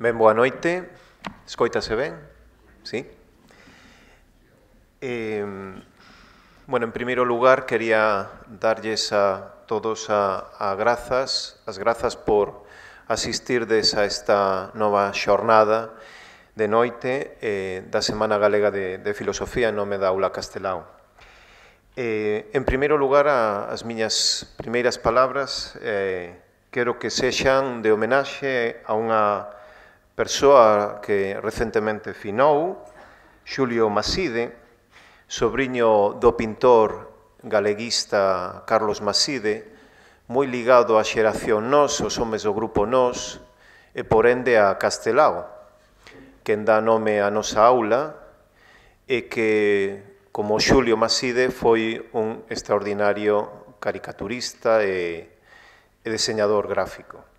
Ben boa noite, escoitase ben, sí? Eh, bueno, en primeiro lugar, quería darlles a todos a, a grazas, as grazas por asistirdes a esta nova xornada de noite eh, da Semana Galega de, de Filosofía en nome da Aula Castelao. Eh, en primeiro lugar, a, as miñas primeiras palabras eh, quero que sexan de homenaxe a unha persoa que recentemente finou, Xulio Maside, sobrinho do pintor galeguista Carlos Maside, moi ligado á xeración Nos, os homes do grupo Nos, e por ende a Castelao, quen dá nome á nosa aula, e que, como Xulio Maside, foi un extraordinario caricaturista e, e deseñador gráfico.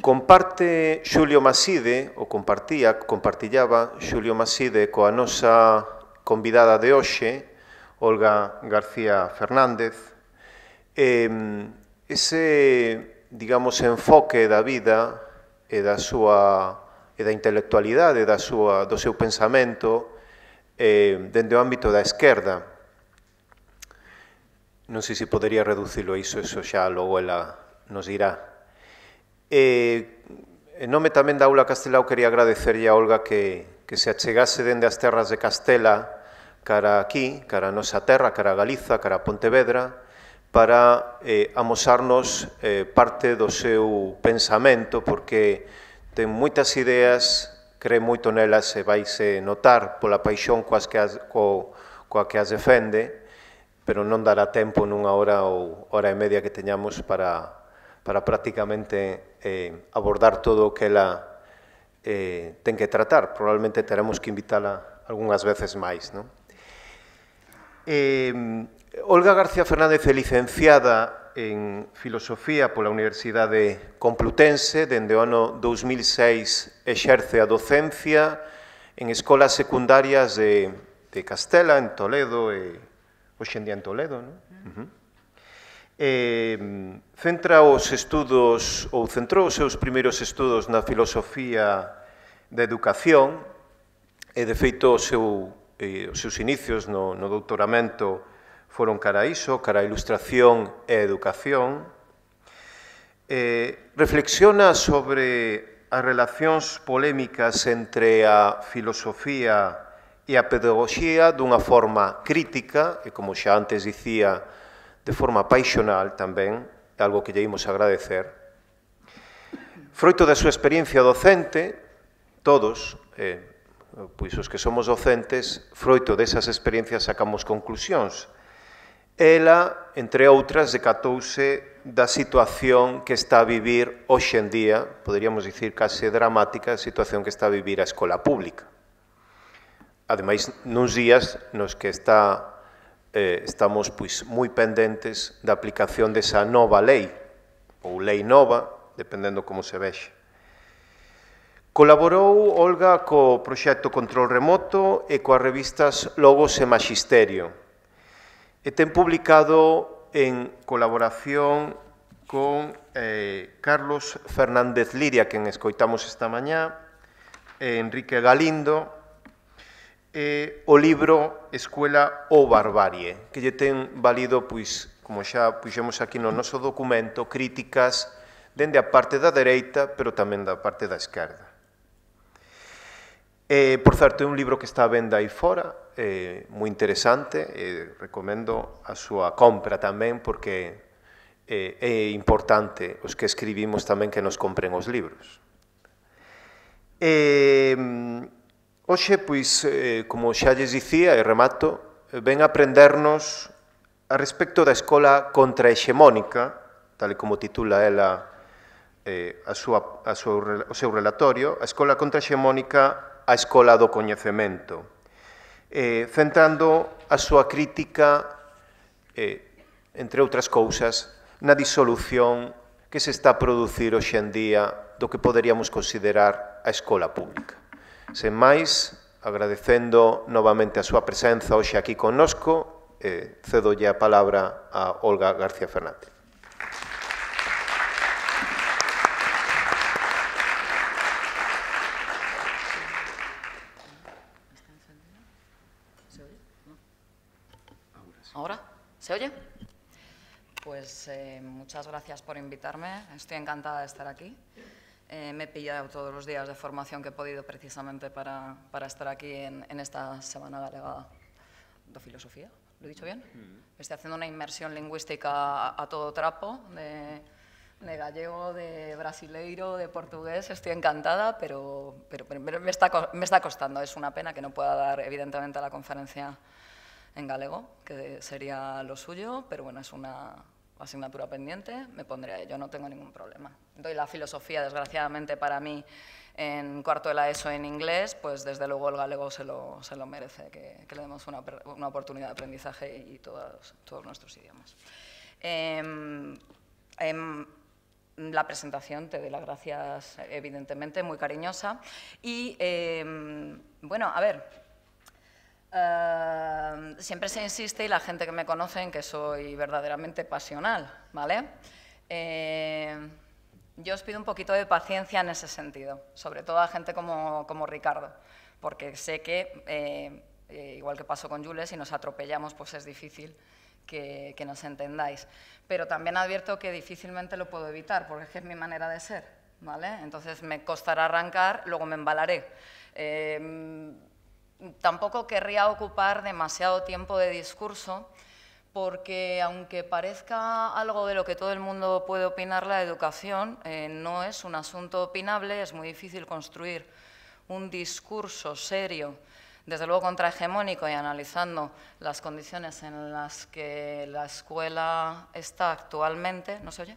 Comparte Xulio Maside, ou compartía, compartillaba Xulio Maside coa nosa convidada de hoxe, Olga García Fernández, eh, ese, digamos, enfoque da vida e da súa e da intelectualidade da súa, do seu pensamento eh, dende o ámbito da esquerda. Non sei se podería reducilo a iso, iso xa logo ela nos dirá. E, en nome tamén da Aula Castelao quería agradecerlle a Olga que, que se achegase dende as terras de Castela cara aquí, cara a nosa terra, cara a Galiza, cara a Pontevedra, para eh, amosarnos eh, parte do seu pensamento, porque ten moitas ideas, cree moito nelas e vaise notar pola paixón coas que as, co, coa que as defende, pero non dará tempo nunha hora ou hora e media que teñamos para para prácticamente eh, abordar todo o que ela eh, ten que tratar. Probablemente teremos que invitala algunhas veces máis. Non? Eh, Olga García Fernández é licenciada en Filosofía pola Universidade Complutense, dende o ano 2006 exerce a docencia en escolas secundarias de, de Castela, en Toledo, e hoxe en Toledo, non? Uh -huh eh, centra os estudos ou centrou os seus primeiros estudos na filosofía da educación e de feito o seu, eh, os seus inicios no, no doutoramento foron cara a iso, cara a ilustración e educación. Eh, reflexiona sobre as relacións polémicas entre a filosofía e a pedagogía dunha forma crítica, e como xa antes dicía, de forma paixonal tamén, algo que lle imos agradecer. Froito da súa experiencia docente, todos, eh, pois os que somos docentes, froito desas experiencias sacamos conclusións. Ela, entre outras, decatouse da situación que está a vivir hoxe en día, poderíamos dicir case dramática, a situación que está a vivir a escola pública. Ademais, nuns días nos que está eh, estamos pois, moi pendentes da aplicación desa nova lei, ou lei nova, dependendo como se vexe. Colaborou Olga co proxecto Control Remoto e coas revistas Logos e Magisterio. E ten publicado en colaboración con eh, Carlos Fernández Liria, quen escoitamos esta mañá, e Enrique Galindo, eh, o libro Escuela ou Barbarie, que lle ten valido, pois, como xa puxemos aquí no noso documento, críticas dende a parte da dereita, pero tamén da parte da esquerda. Eh, por certo, é un libro que está a venda aí fora, eh, moi interesante, eh, recomendo a súa compra tamén, porque eh, é importante os que escribimos tamén que nos compren os libros. Eh, Oxe, pois, eh, como xa lles dicía, e remato, eh, ven aprendernos a respecto da escola contrahexemónica, tal como titula ela eh, a súa, a súa, o seu relatorio, a escola contrahexemónica a escola do coñecemento, eh, centrando a súa crítica, eh, entre outras cousas, na disolución que se está a producir hoxendía do que poderíamos considerar a escola pública. Sen máis, agradecendo novamente a súa presenza hoxe aquí connosco, eh, a palabra a Olga García Fernández. ¿Ahora? ¿Se oye? Pues eh, muchas gracias por invitarme. Estoy encantada de estar aquí. Eh, me he pillado todos los días de formación que he podido precisamente para, para estar aquí en, en, esta semana galega de filosofía. ¿Lo he dicho bien? Mm. Estoy haciendo una inmersión lingüística a, todo trapo, de, gallego, de brasileiro, de portugués. Estoy encantada, pero, pero, me, está, me está costando. Es una pena que no pueda dar, evidentemente, a la conferencia en galego, que sería lo suyo, pero bueno, es una, asignatura pendiente, me pondré yo, no tengo ningún problema. Doy la filosofía, desgraciadamente para mí, en cuarto de la ESO en inglés, pues desde luego el galego se lo, se lo merece, que, le demos una, oportunidad de aprendizaje y todos, todos nuestros idiomas. Em, em, la presentación, te doy las gracias, evidentemente, muy cariñosa. Y, em, bueno, a ver, Em, siempre se insiste y la gente que me conoce en que soy verdaderamente pasional, ¿vale? Em, yo os pido un poquito de paciencia en ese sentido, sobre todo a gente como, como Ricardo, porque sé que, em, eh, igual que pasó con Jules, si nos atropellamos, pues es difícil que, que nos entendáis. Pero también advierto que difícilmente lo puedo evitar, porque es mi manera de ser, ¿vale? Entonces me costará arrancar, luego me embalaré. Eh, tampoco querría ocupar demasiado tiempo de discurso porque aunque parezca algo de lo que todo el mundo puede opinar, la educación eh, no es un asunto opinable, es muy difícil construir un discurso serio, desde luego contrahegemónico y analizando las condiciones en las que la escuela está actualmente. ¿No se oye?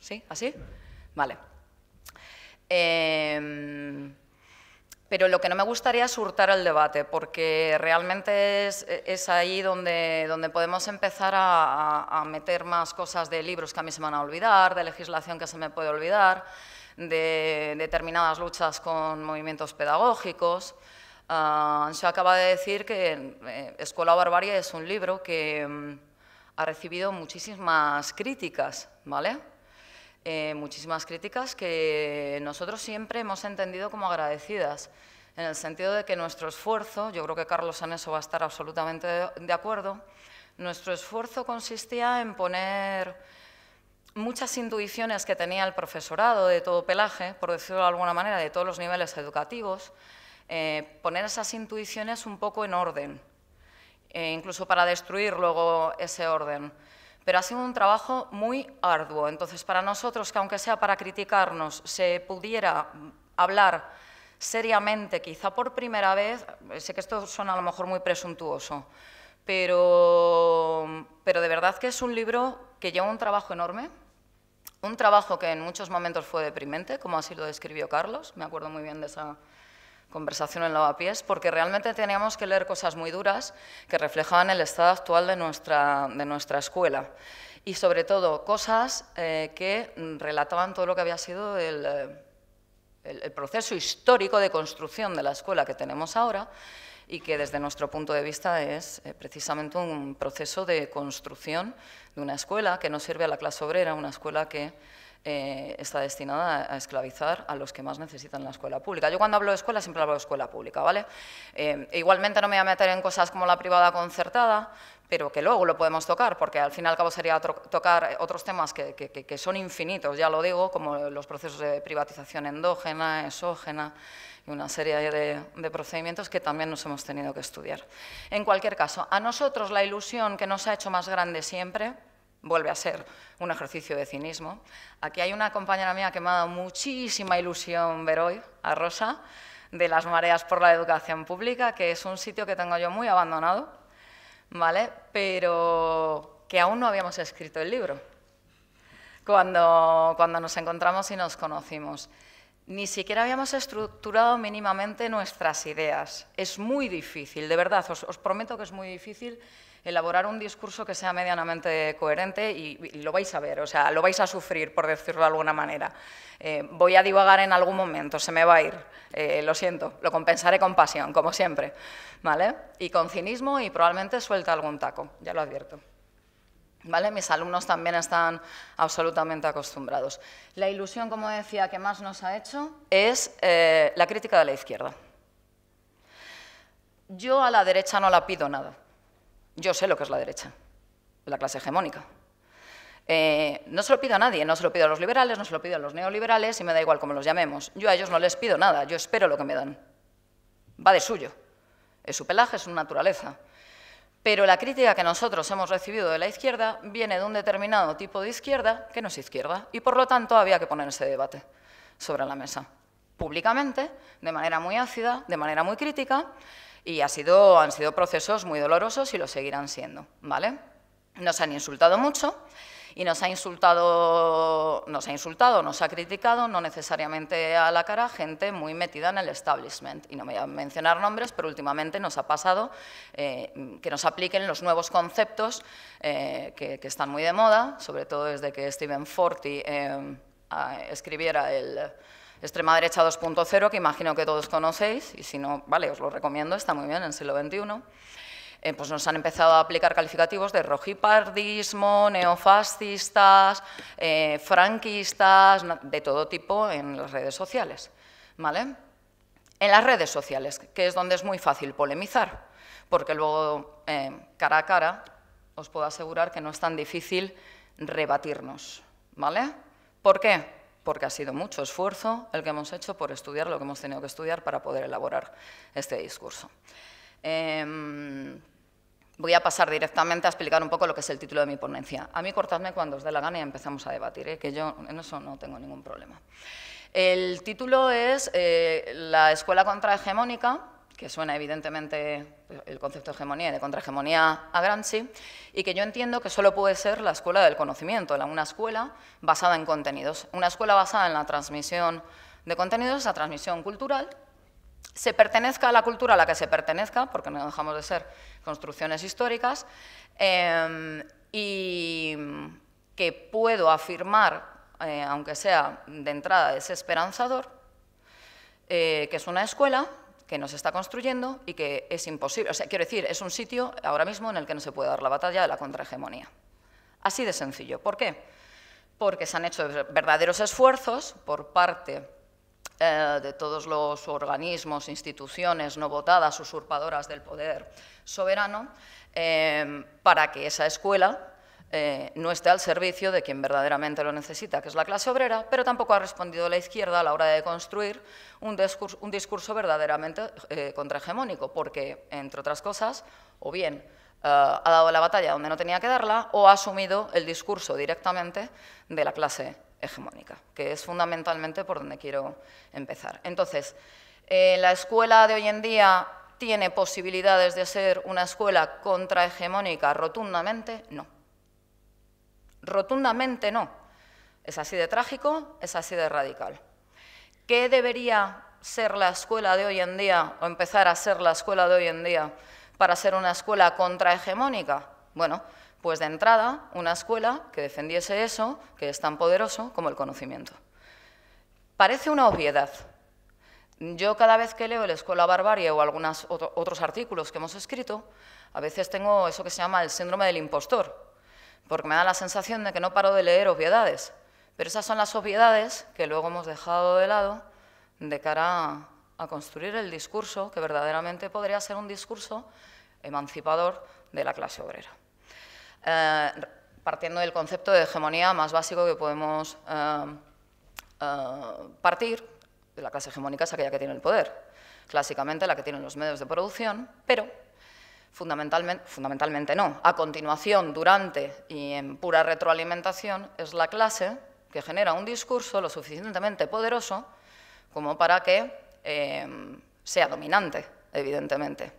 ¿Sí? ¿Así? Vale. Eh, pero lo que no me gustaría es hurtar el debate, porque realmente es, ahí donde, podemos empezar a, meter más cosas de libros que a mí se me van a olvidar, de legislación que se me puede olvidar, de determinadas luchas con movimientos pedagógicos. Ah, se acaba de decir que eh, Escuela Barbarie es un libro que mm, ha recibido muchísimas críticas, ¿vale? Eh, muchísimas críticas que nosotros siempre hemos entendido como agradecidas, en el sentido de que nuestro esfuerzo, yo creo que Carlos aneso va a estar absolutamente de acuerdo, nuestro esfuerzo consistía en poner muchas intuiciones que tenía el profesorado de todo pelaje, por decirlo de alguna manera, de todos los niveles educativos, eh, poner esas intuiciones un poco en orden, eh, incluso para destruir luego ese orden pero ha sido un trabajo muy arduo. Entonces, para nosotros, que aunque sea para criticarnos, se pudiera hablar seriamente, quizá por primera vez, sé que esto suena a lo mejor muy presuntuoso, pero, pero de verdad que es un libro que lleva un trabajo enorme, un trabajo que en muchos momentos fue deprimente, como así lo describió Carlos, me acuerdo muy bien de esa conversación en lavapiés, porque realmente teníamos que leer cosas muy duras que reflejaban el estado actual de nuestra, de nuestra escuela y sobre todo cosas eh, que relataban todo lo que había sido eh, el, proceso histórico de construcción de la escuela que tenemos ahora y que desde nuestro punto de vista es eh, precisamente un proceso de construcción de una escuela que no sirve a la clase obrera, una escuela que eh, está destinada a, esclavizar a los que más necesitan la escuela pública. Yo cuando hablo de escuela siempre hablo de escuela pública, ¿vale? Eh, e igualmente no me voy a meter en cosas como la privada concertada, pero que luego lo podemos tocar, porque al fin y al cabo sería tocar otros temas que, son infinitos, ya lo digo, como los procesos de privatización endógena, exógena y una serie de, de procedimientos que también nos hemos tenido que estudiar. En cualquier caso, a nosotros la ilusión que nos ha hecho más grande siempre vuelve a ser un ejercicio de cinismo. Aquí hay una compañera mía que me ha dado muchísima ilusión ver hoy, a Rosa, de las Mareas por la Educación Pública, que es un sitio que tengo yo muy abandonado, ¿vale? Pero que aún no habíamos escrito el libro cuando, cuando nos encontramos y nos conocimos. Ni siquiera habíamos estructurado mínimamente nuestras ideas. Es muy difícil, de verdad, os, os prometo que es muy difícil elaborar un discurso que sea medianamente coherente y, lo vais a ver, o sea, lo vais a sufrir, por decirlo de alguna manera. Eh, voy a divagar en algún momento, se me va a ir, eh, lo siento, lo compensaré con pasión, como siempre, ¿vale? Y con cinismo y probablemente suelta algún taco, ya lo advierto. ¿Vale? Mis alumnos también están absolutamente acostumbrados. La ilusión, como decía, que más nos ha hecho es eh, la crítica de la izquierda. Yo a la derecha no la pido nada. Yo sé lo que es la derecha, la clase hegemónica. Eh, no se lo pido a nadie, no se lo pido a los liberales, no se lo pido a los neoliberales y me da igual cómo los llamemos. Yo a ellos no les pido nada, yo espero lo que me dan. Va de suyo. Es su pelaje, es su naturaleza. Pero la crítica que nosotros hemos recibido de la izquierda viene de un determinado tipo de izquierda que no es izquierda y por lo tanto había que poner ese debate sobre la mesa. Públicamente, de manera muy ácida, de manera muy crítica, y ha sido, han sido procesos muy dolorosos y lo seguirán siendo, ¿vale? Nos han insultado mucho y nos ha insultado, nos ha insultado, nos ha criticado, no necesariamente a la cara, gente muy metida en el establishment. Y no voy a mencionar nombres, pero últimamente nos ha pasado eh, que nos apliquen los nuevos conceptos eh, que, están muy de moda, sobre todo desde que Stephen Forti eh, escribiera el Extrema derecha 2.0, que imagino que todos conocéis, y si no, vale, os lo recomiendo, está muy bien, en el siglo XXI. Eh, pues nos han empezado a aplicar calificativos de rojipardismo, neofascistas, eh, franquistas, de todo tipo en las redes sociales. ¿vale? En las redes sociales, que es donde es muy fácil polemizar, porque luego eh, cara a cara os puedo asegurar que no es tan difícil rebatirnos. ¿vale? ¿Por qué? porque ha sido mucho esfuerzo el que hemos hecho por estudiar lo que hemos tenido que estudiar para poder elaborar este discurso. Em, voy a pasar directamente a explicar un poco lo que es el título de mi ponencia. A mí cortadme cuando os dé la gana y empezamos a debatir, ¿eh? que yo en eso no tengo ningún problema. El título es eh, La escuela contrahegemónica que suena evidentemente pues, el concepto de hegemonía y de contrahegemonía a Gramsci, y que yo entiendo que solo puede ser la escuela del conocimiento, una escuela basada en contenidos. Una escuela basada en la transmisión de contenidos, la transmisión cultural, se pertenezca a la cultura a la que se pertenezca, porque no dejamos de ser construcciones históricas, eh, y que puedo afirmar, eh, aunque sea de entrada desesperanzador, eh, que es una escuela que nos está construyendo y que es imposible. O sea, quiero decir, es un sitio ahora mismo en el que no se puede dar la batalla de la contrahegemonía. Así de sencillo. ¿Por qué? Porque se han hecho verdaderos esfuerzos por parte eh, de todos los organismos, instituciones no votadas, usurpadoras del poder soberano, eh, para que esa escuela eh, no esté al servicio de quien verdaderamente lo necesita, que es la clase obrera, pero tampoco ha respondido la izquierda a la hora de construir un discurso, verdaderamente eh, contrahegemónico, porque, entre otras cosas, o bien eh, ha dado la batalla donde no tenía que darla, o ha asumido el discurso directamente de la clase hegemónica, que es fundamentalmente por donde quiero empezar. Entonces, la escuela de hoy en día tiene posibilidades de ser una escuela contrahegemónica rotundamente, no Rotundamente no. Es así de trágico, es así de radical. ¿Qué debería ser la escuela de hoy en día o empezar a ser la escuela de hoy en día para ser una escuela contrahegemónica? Bueno, pues de entrada, una escuela que defendiese eso, que es tan poderoso como el conocimiento. Parece una obviedad. Yo cada vez que leo La Escuela Barbarie o algunos otros artículos que hemos escrito, a veces tengo eso que se llama el síndrome del impostor, porque me da la sensación de que no paro de leer obviedades, pero esas son las obviedades que luego hemos dejado de lado de cara a, construir el discurso que verdaderamente podría ser un discurso emancipador de la clase obrera. Eh, partiendo del concepto de hegemonía más básico que podemos eh, eh, partir, la clase hegemónica es aquella que tiene el poder, clásicamente la que tienen los medios de producción, pero fundamentalmente, no, a continuación, durante y en pura retroalimentación, es la clase que genera un discurso lo suficientemente poderoso como para que em, sea dominante, evidentemente,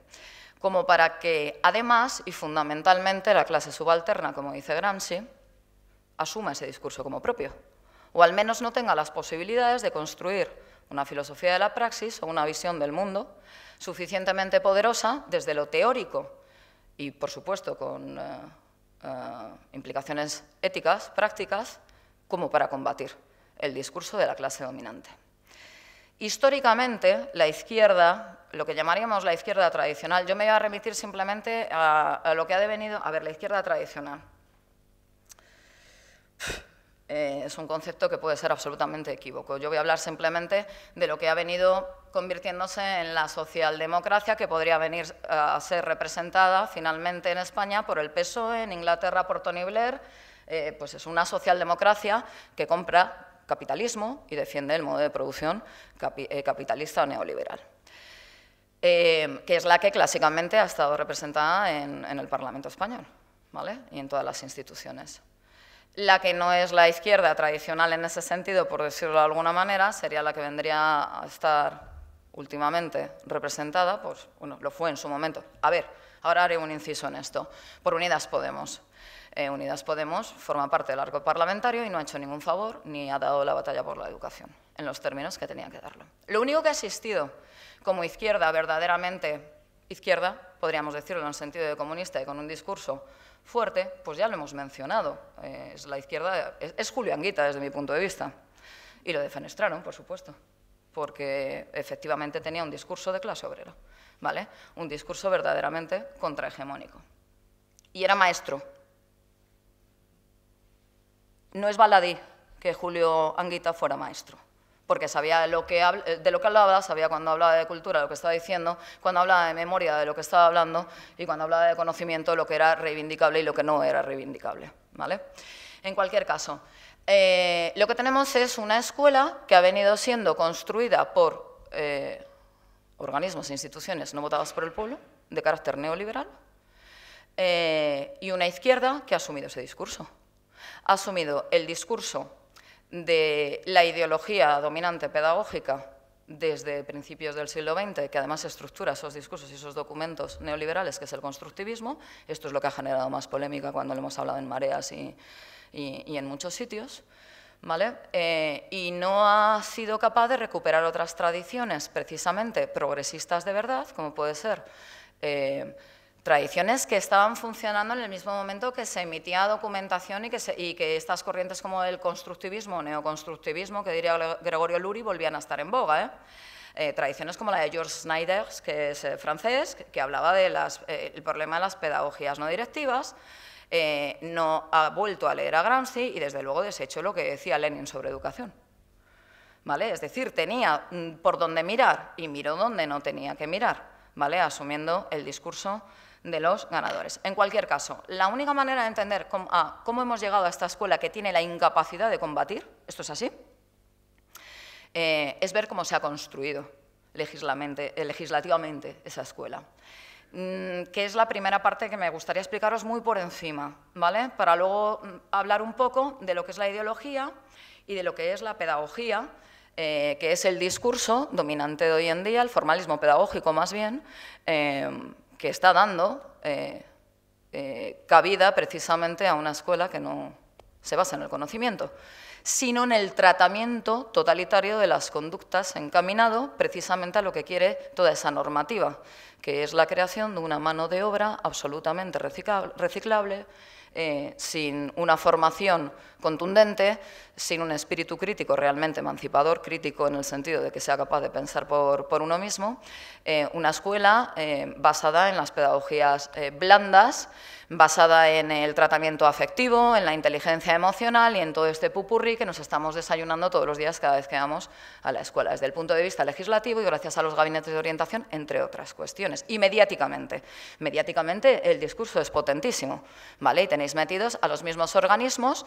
como para que, además y fundamentalmente, la clase subalterna, como dice Gramsci, asuma ese discurso como propio, o al menos no tenga las posibilidades de construir una filosofía de la praxis o una visión del mundo suficientemente poderosa desde lo teórico y, por supuesto, con eh, eh, implicaciones éticas, prácticas, como para combatir el discurso de la clase dominante. Históricamente, la izquierda, lo que llamaríamos la izquierda tradicional, yo me voy a remitir simplemente a, a lo que ha devenido, a ver, la izquierda tradicional. Eh, es un concepto que puede ser absolutamente equívoco. Yo voy a hablar simplemente de lo que ha venido convirtiéndose en la socialdemocracia que podría venir eh, a ser representada finalmente en España por el PSOE, en Inglaterra por Tony Blair, eh, pues es una socialdemocracia que compra capitalismo y defiende el modo de producción capitalista o neoliberal, que es la que clásicamente ha estado representada en, el Parlamento español y en todas las instituciones. La que no es la izquierda tradicional en ese sentido, por decirlo de alguna manera, sería la que vendría a estar últimamente representada, pues bueno, lo fue en su momento. A ver, ahora haré un inciso en esto, por Unidas Podemos. Eh, Unidas Podemos forma parte del arco parlamentario y no ha hecho ningún favor ni ha dado la batalla por la educación, en los términos que tenía que darlo. Lo único que ha existido como izquierda verdaderamente izquierda, podríamos decirlo en el sentido de comunista y con un discurso fuerte, pues ya lo hemos mencionado. Eh, es la izquierda, es, Julio Anguita desde mi punto de vista. Y lo defenestraron, por supuesto, porque efectivamente tenía un discurso de clase obrera, ¿vale? Un discurso verdaderamente contrahegemónico. Y era maestro. No es baladí que Julio Anguita fuera maestro porque sabía eh, de lo que hablaba, sabía cuando hablaba de cultura lo que estaba diciendo, cuando hablaba de memoria de lo que estaba hablando y cuando hablaba de conocimiento lo que era reivindicable y lo que no era reivindicable. ¿vale? En cualquier caso, eh, lo que tenemos es una escuela que ha venido siendo construida por eh, organismos e instituciones no votadas por el pueblo, de carácter neoliberal, y una izquierda que ha asumido ese discurso. Ha asumido el discurso de la ideología dominante pedagógica desde principios del siglo XX, que además estructura esos discursos y esos documentos neoliberales, que es el constructivismo. Esto es lo que ha generado más polémica cuando lo hemos hablado en mareas y, en muchos sitios. ¿Vale? Eh, y no ha sido capaz de recuperar otras tradiciones, precisamente progresistas de verdad, como puede ser eh, tradiciones que estaban funcionando en el mismo momento que se emitía documentación y que, estas corrientes como el constructivismo neoconstructivismo, que diría Gregorio Luri, volvían a estar en boga. ¿eh? Eh, tradiciones como la de George Snyder, que es eh, francés, que hablaba del problema de las pedagogías no directivas, no ha vuelto a leer a Gramsci y desde luego desechó lo que decía Lenin sobre educación. ¿Vale? Es decir, tenía mm, por dónde mirar y miró donde no tenía que mirar, ¿vale? asumiendo el discurso de los ganadores. En cualquier caso, la única manera de entender ah, cómo, hemos llegado a esta escuela que tiene la incapacidad de combatir, esto es así, eh, es ver cómo se ha construido eh, legislativamente esa escuela mm, que es la primera parte que me gustaría explicaros muy por encima, ¿vale? Para luego mm, hablar un poco de lo que es la ideología y de lo que es la pedagogía, eh, que es el discurso dominante de hoy en día, el formalismo pedagógico más bien, que está dando eh, eh, cabida precisamente a una escuela que no se basa en el conocimiento, sino en el tratamiento totalitario de las conductas encaminado precisamente a lo que quiere toda esa normativa, que es la creación de una mano de obra absolutamente reciclable eh, sin una formación contundente, sin un espíritu crítico realmente emancipador, crítico en el sentido de que sea capaz de pensar por, uno mismo, eh, una escuela eh, basada en las pedagogías blandas, basada en el tratamiento afectivo, en la inteligencia emocional y en todo este pupurrí que nos estamos desayunando todos los días cada vez que vamos a la escuela, desde el punto de vista legislativo y gracias a los gabinetes de orientación, entre otras cuestiones. Y mediáticamente. Mediáticamente el discurso es potentísimo, ¿vale? Y tenéis metidos a los mismos organismos,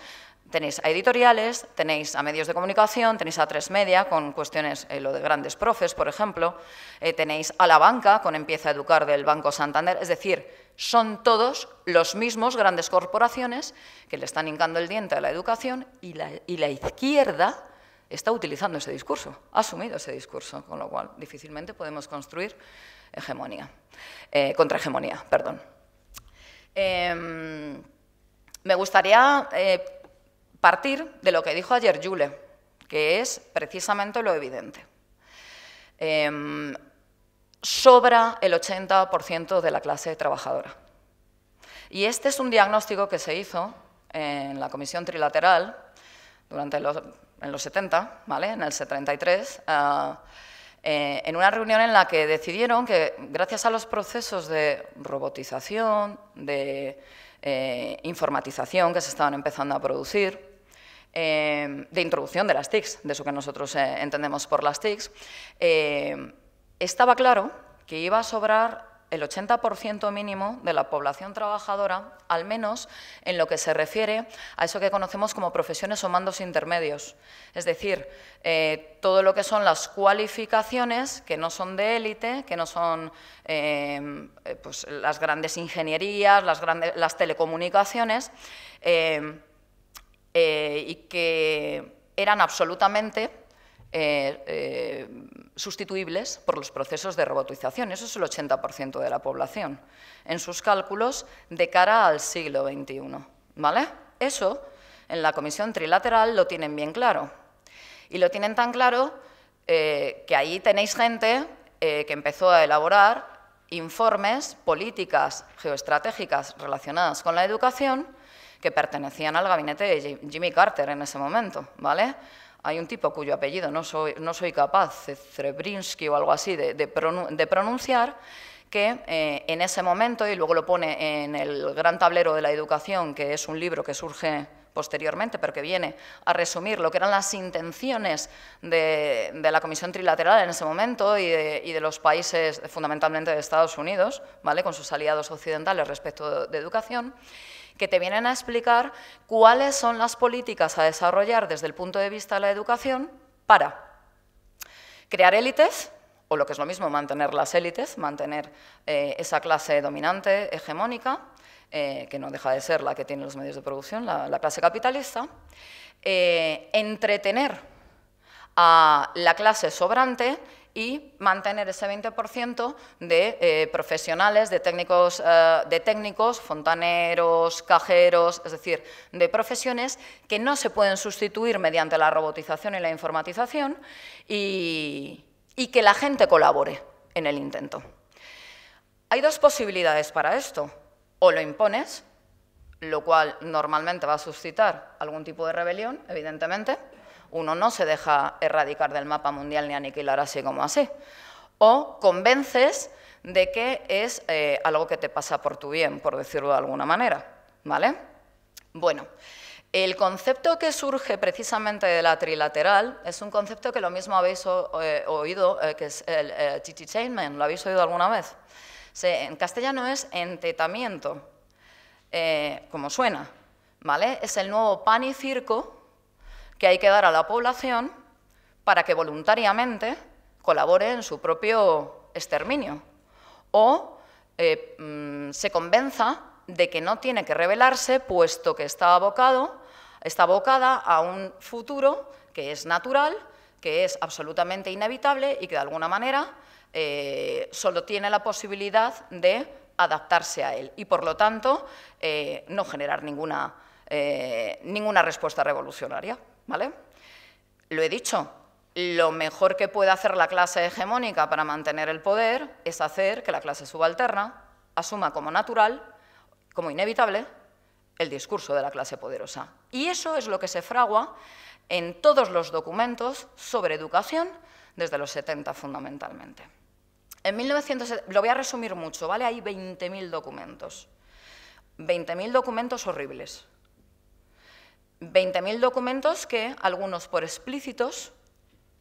tenéis a editoriales, tenéis a medios de comunicación, tenéis a tres media con cuestiones, eh, lo de grandes profes, por ejemplo, eh, tenéis a la banca con Empieza a Educar del Banco Santander, es decir, son todos los mismos grandes corporaciones que le están hincando el diente a la educación y la, izquierda está utilizando ese discurso, ha asumido ese discurso, con lo cual difícilmente podemos construir hegemonía, eh, contrahegemonía, perdón. Em, me gustaría eh, partir de lo que dijo ayer Jule, que es precisamente lo evidente. Em, sobra el 80% de la clase trabajadora. Y este es un diagnóstico que se hizo en la Comisión Trilateral durante en los 70, ¿vale? en el 73, ah, eh, en una reunión en la que decidieron que gracias a los procesos de robotización, de eh, informatización que se estaban empezando a producir, eh, de introducción de las TICs, de eso que nosotros entendemos por las TICs, estaba claro que iba a sobrar el 80% mínimo de la población trabajadora, al menos en lo que se refiere a eso que conocemos como profesiones o mandos intermedios. Es decir, eh, todo lo que son las cualificaciones que no son de élite, que no son eh, eh, pues, las grandes ingenierías, las, grandes, las telecomunicaciones, y que eran absolutamente eh, eh, sustituibles por los procesos de robotización. Eso es el 80% de la población, en sus cálculos de cara al siglo XXI. ¿vale? Eso en la comisión trilateral lo tienen bien claro. Y lo tienen tan claro eh, que ahí tenéis gente que empezó a elaborar informes, políticas geoestratégicas relacionadas con la educación que pertenecían al gabinete de Jimmy Carter en ese momento, ¿vale? hay un tipo cuyo apellido no soy, no soy capaz, Zrebrinsky o algo así, de, pronunciar, que eh, en ese momento, y luego lo pone en el Gran Tablero de la Educación, que es un libro que surge posteriormente, pero que viene a resumir lo que eran las intenciones de, la Comisión Trilateral en ese momento y de, los países, fundamentalmente de Estados Unidos, ¿vale? con sus aliados occidentales respecto de educación que te vienen a explicar cuáles son las políticas a desarrollar desde el punto de vista de la educación para crear élites, o lo que es lo mismo, mantener las élites, mantener eh, esa clase dominante, hegemónica, eh, que no deja de ser la que tiene los medios de producción, la, clase capitalista, eh, entretener a la clase sobrante y mantener ese 20% de eh, profesionales, de técnicos, eh, de técnicos, fontaneros, cajeros, es decir, de profesiones que no se pueden sustituir mediante la robotización y la informatización y que la gente colabore en el intento. Hay dos posibilidades para esto. O lo impones, lo cual normalmente va a suscitar algún tipo de rebelión, evidentemente, uno no se deja erradicar del mapa mundial ni aniquilar así como así. O convences de que es eh, algo que te pasa por tu bien, por decirlo de alguna manera. ¿Vale? Bueno, el concepto que surge precisamente de la trilateral es un concepto que lo mismo habéis eh, oído, eh, que es el chichichainment, ¿lo habéis oído alguna vez? en castellano es entetamiento, como suena, ¿vale? Es el nuevo pan y circo que hay que dar a la población para que voluntariamente colabore en su propio exterminio o eh, mm, se convenza de que no tiene que rebelarse puesto que está abocado, está abocada a un futuro que es natural, que es absolutamente inevitable y que de alguna manera eh, solo tiene la posibilidad de adaptarse a él y por lo tanto eh, no generar ninguna, ninguna respuesta revolucionaria. ¿vale? Lo he dicho, lo mejor que puede hacer la clase hegemónica para mantener el poder es hacer que la clase subalterna asuma como natural, como inevitable, el discurso de la clase poderosa. Y eso es lo que se fragua en todos los documentos sobre educación desde los 70 fundamentalmente. En 1970, lo voy a resumir mucho, ¿vale? Hay 20.000 documentos. 20.000 documentos horribles, 20.000 documentos que, algunos por explícitos,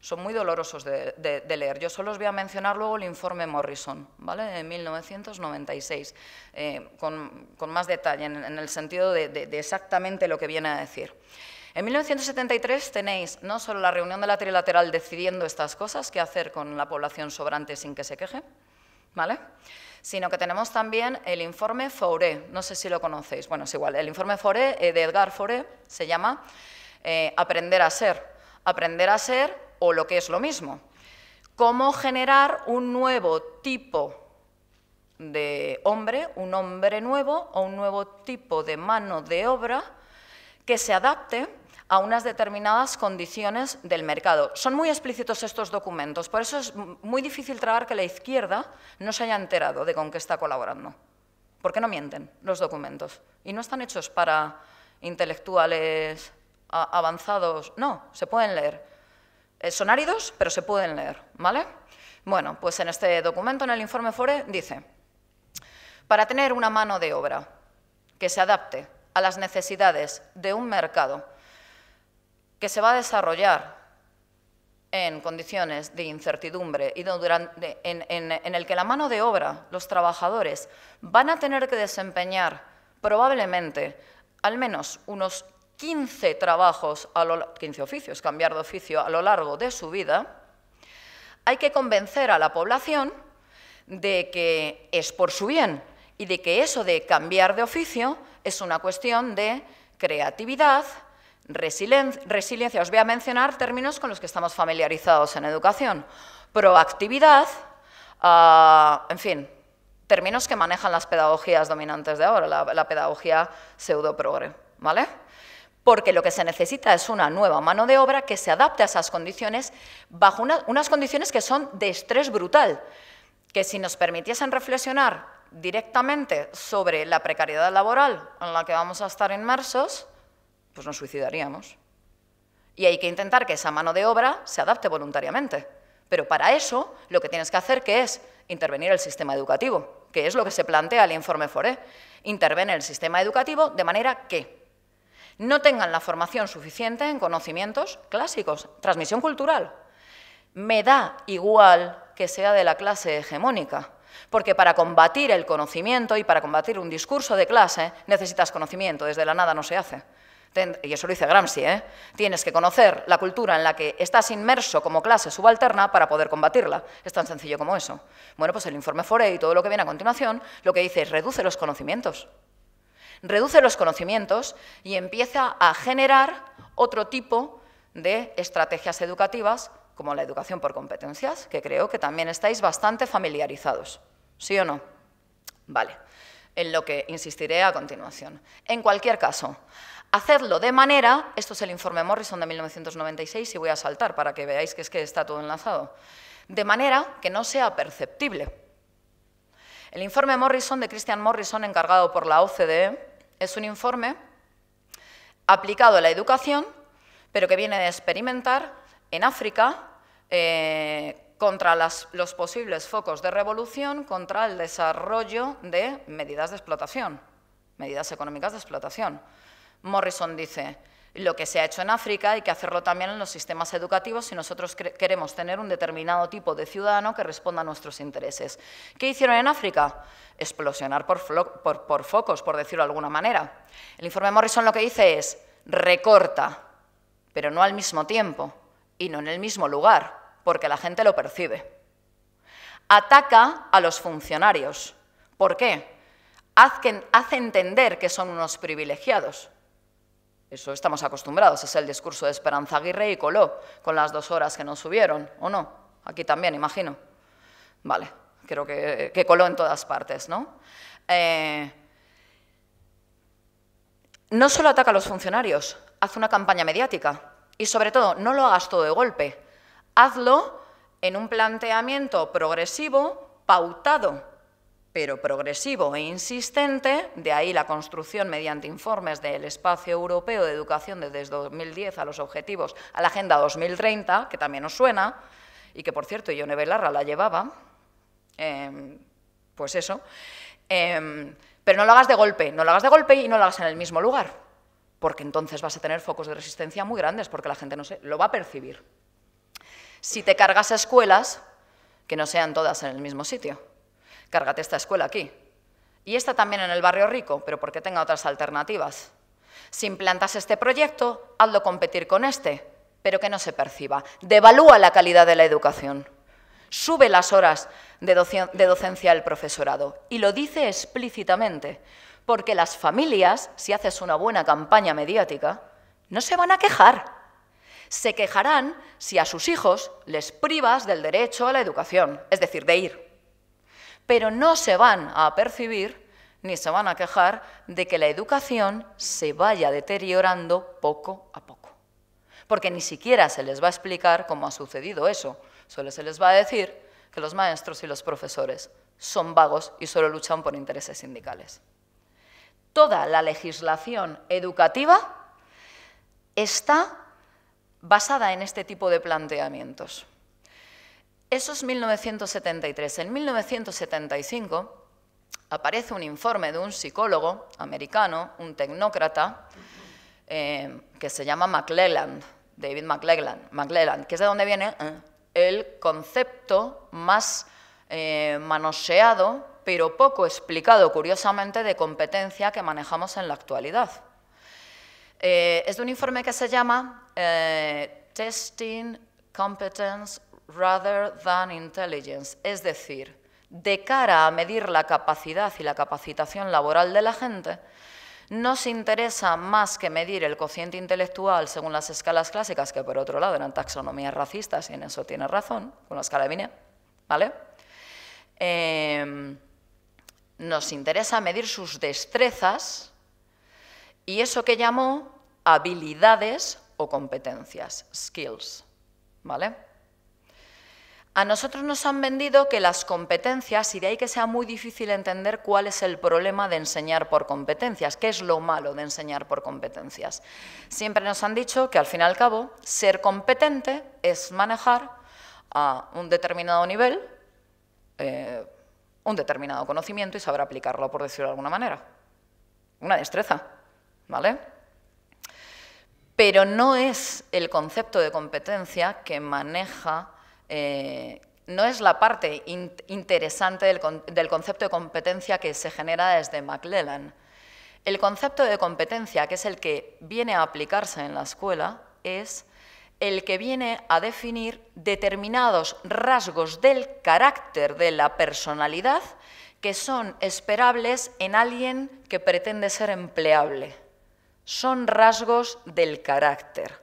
son muy dolorosos de, leer. Yo solo os voy a mencionar luego el informe Morrison, ¿vale? De 1996, eh, con, más detalle, en, el sentido de, de, exactamente lo que viene a decir. En 1973 tenéis no solo la reunión de la trilateral decidiendo estas cosas, qué hacer con la población sobrante sin que se queje, ¿vale? sino que tenemos también el informe Fauré, no sé si lo conocéis, bueno, es igual, el informe Fauré eh, de Edgar Fauré se llama eh, Aprender a ser, aprender a ser o lo que es lo mismo, cómo generar un nuevo tipo de hombre, un hombre nuevo o un nuevo tipo de mano de obra que se adapte a unas determinadas condiciones del mercado. Son muy explícitos estos documentos, por eso es muy difícil tragar que la izquierda no se haya enterado de con qué está colaborando. Porque no mienten los documentos y no están hechos para intelectuales avanzados, no, se pueden leer. Eh, son áridos, pero se pueden leer, ¿vale? Bueno, pues en este documento, en el informe FORE, dice, para tener una mano de obra que se adapte a las necesidades de un mercado que se va a desarrollar en condiciones de incertidumbre y en, el que la mano de obra, los trabajadores, van a tener que desempeñar probablemente al menos unos 15 trabajos, a 15 oficios, cambiar de oficio a lo largo de su vida, hay que convencer a la población de que es por su bien y de que eso de cambiar de oficio es una cuestión de creatividad, resiliencia, os voy a mencionar términos con los que estamos familiarizados en educación. Proactividad, ah, en fin, términos que manejan las pedagogías dominantes de ahora, la, pedagogía pseudoprogre, ¿vale? Porque lo que se necesita es una nueva mano de obra que se adapte a esas condiciones bajo unas condiciones que son de estrés brutal, que si nos permitiesen reflexionar directamente sobre la precariedad laboral en la que vamos a estar inmersos, pues nos suicidaríamos. Y hay que intentar que esa mano de obra se adapte voluntariamente. Pero para eso lo que tienes que hacer que es intervenir el sistema educativo, que es lo que se plantea el informe Foré. Interviene el sistema educativo de manera que no tengan la formación suficiente en conocimientos clásicos, transmisión cultural. Me da igual que sea de la clase hegemónica, porque para combatir el conocimiento y para combatir un discurso de clase necesitas conocimiento, desde la nada no se hace y eso lo dice Gramsci, ¿eh? tienes que conocer la cultura en la que estás inmerso como clase subalterna para poder combatirla. Es tan sencillo como eso. Bueno, pues el informe Forey y todo lo que viene a continuación lo que dice es reduce los conocimientos. Reduce los conocimientos y empieza a generar otro tipo de estrategias educativas, como la educación por competencias, que creo que también estáis bastante familiarizados. ¿Sí o no? Vale en lo que insistiré a continuación. En cualquier caso, Hacerlo de manera, esto es el informe Morrison de 1996 y voy a saltar para que veáis que es que está todo enlazado, de manera que no sea perceptible. El informe Morrison de Christian Morrison, encargado por la OCDE, es un informe aplicado a la educación, pero que viene de experimentar en África eh, contra los posibles focos de revolución, contra el desarrollo de medidas de explotación, medidas económicas de explotación. Morrison dice, lo que se ha hecho en África hay que hacerlo también en los sistemas educativos si nosotros queremos tener un determinado tipo de ciudadano que responda a nuestros intereses. ¿Qué hicieron en África? Explosionar por, focos, por decirlo de alguna manera. El informe Morrison lo que dice es, recorta, pero no al mismo tiempo y no en el mismo lugar, porque la gente lo percibe. Ataca a los funcionarios. ¿Por qué? Hace entender que son unos privilegiados eso estamos acostumbrados, es el discurso de Esperanza Aguirre y Coló, con las dos horas que nos subieron, ¿o no? Aquí también, imagino. Vale, creo que, Coló en todas partes, ¿no? Eh, no solo ataca a los funcionarios, haz una campaña mediática. Y sobre todo, no lo hagas todo de golpe. Hazlo en un planteamiento progresivo, pautado, pero progresivo e insistente, de ahí la construcción mediante informes del Espacio Europeo de Educación desde 2010 a los objetivos, a la Agenda 2030, que también os suena, y que por cierto yo Belarra la llevaba, em, pues eso, em, pero no lo hagas de golpe, no lo hagas de golpe y no lo hagas en el mismo lugar, porque entonces vas a tener focos de resistencia muy grandes, porque la gente no se, lo va a percibir. Si te cargas escuelas, que no sean todas en el mismo sitio, cárgate esta escuela aquí. Y esta también en el barrio rico, pero porque tenga otras alternativas. Si implantas este proyecto, hazlo competir con este, pero que no se perciba. Devalúa la calidad de la educación. Sube las horas de, docencia del profesorado. Y lo dice explícitamente, porque las familias, si haces una buena campaña mediática, no se van a quejar. Se quejarán si a sus hijos les privas del derecho a la educación, es decir, de ir pero no se van a percibir ni se van a quejar de que la educación se vaya deteriorando poco a poco. Porque ni siquiera se les va a explicar cómo ha sucedido eso. Solo se les va a decir que los maestros y los profesores son vagos y solo luchan por intereses sindicales. Toda la legislación educativa está basada en este tipo de planteamientos. Eso es 1973. En 1975 aparece un informe de un psicólogo americano, un tecnócrata, eh, que se llama McClelland, David McClelland, McClelland, que es de donde viene eh, el concepto más eh, manoseado, pero poco explicado, curiosamente, de competencia que manejamos en la actualidad. es de un informe que se llama Testing Competence rather than intelligence, es decir, de cara a medir la capacidad y la capacitación laboral de la gente, nos interesa más que medir el cociente intelectual según las escalas clásicas, que por otro lado eran taxonomías racistas, y en eso tiene razón, con la escala de Binet, ¿vale? Em, nos interesa medir sus destrezas y eso que llamó habilidades o competencias, skills, ¿vale? A nosotros nos han vendido que las competencias, y de ahí que sea muy difícil entender cuál es el problema de enseñar por competencias, qué es lo malo de enseñar por competencias. Siempre nos han dicho que al fin y al cabo ser competente es manejar a un determinado nivel eh, un determinado conocimiento y saber aplicarlo, por decirlo de alguna manera. Una destreza, ¿vale? Pero no es el concepto de competencia que maneja eh, no es la parte interesante del, del, concepto de competencia que se genera desde McLellan. El concepto de competencia, que es el que viene a aplicarse en la escuela, es el que viene a definir determinados rasgos del carácter de la personalidad que son esperables en alguien que pretende ser empleable. Son rasgos del carácter.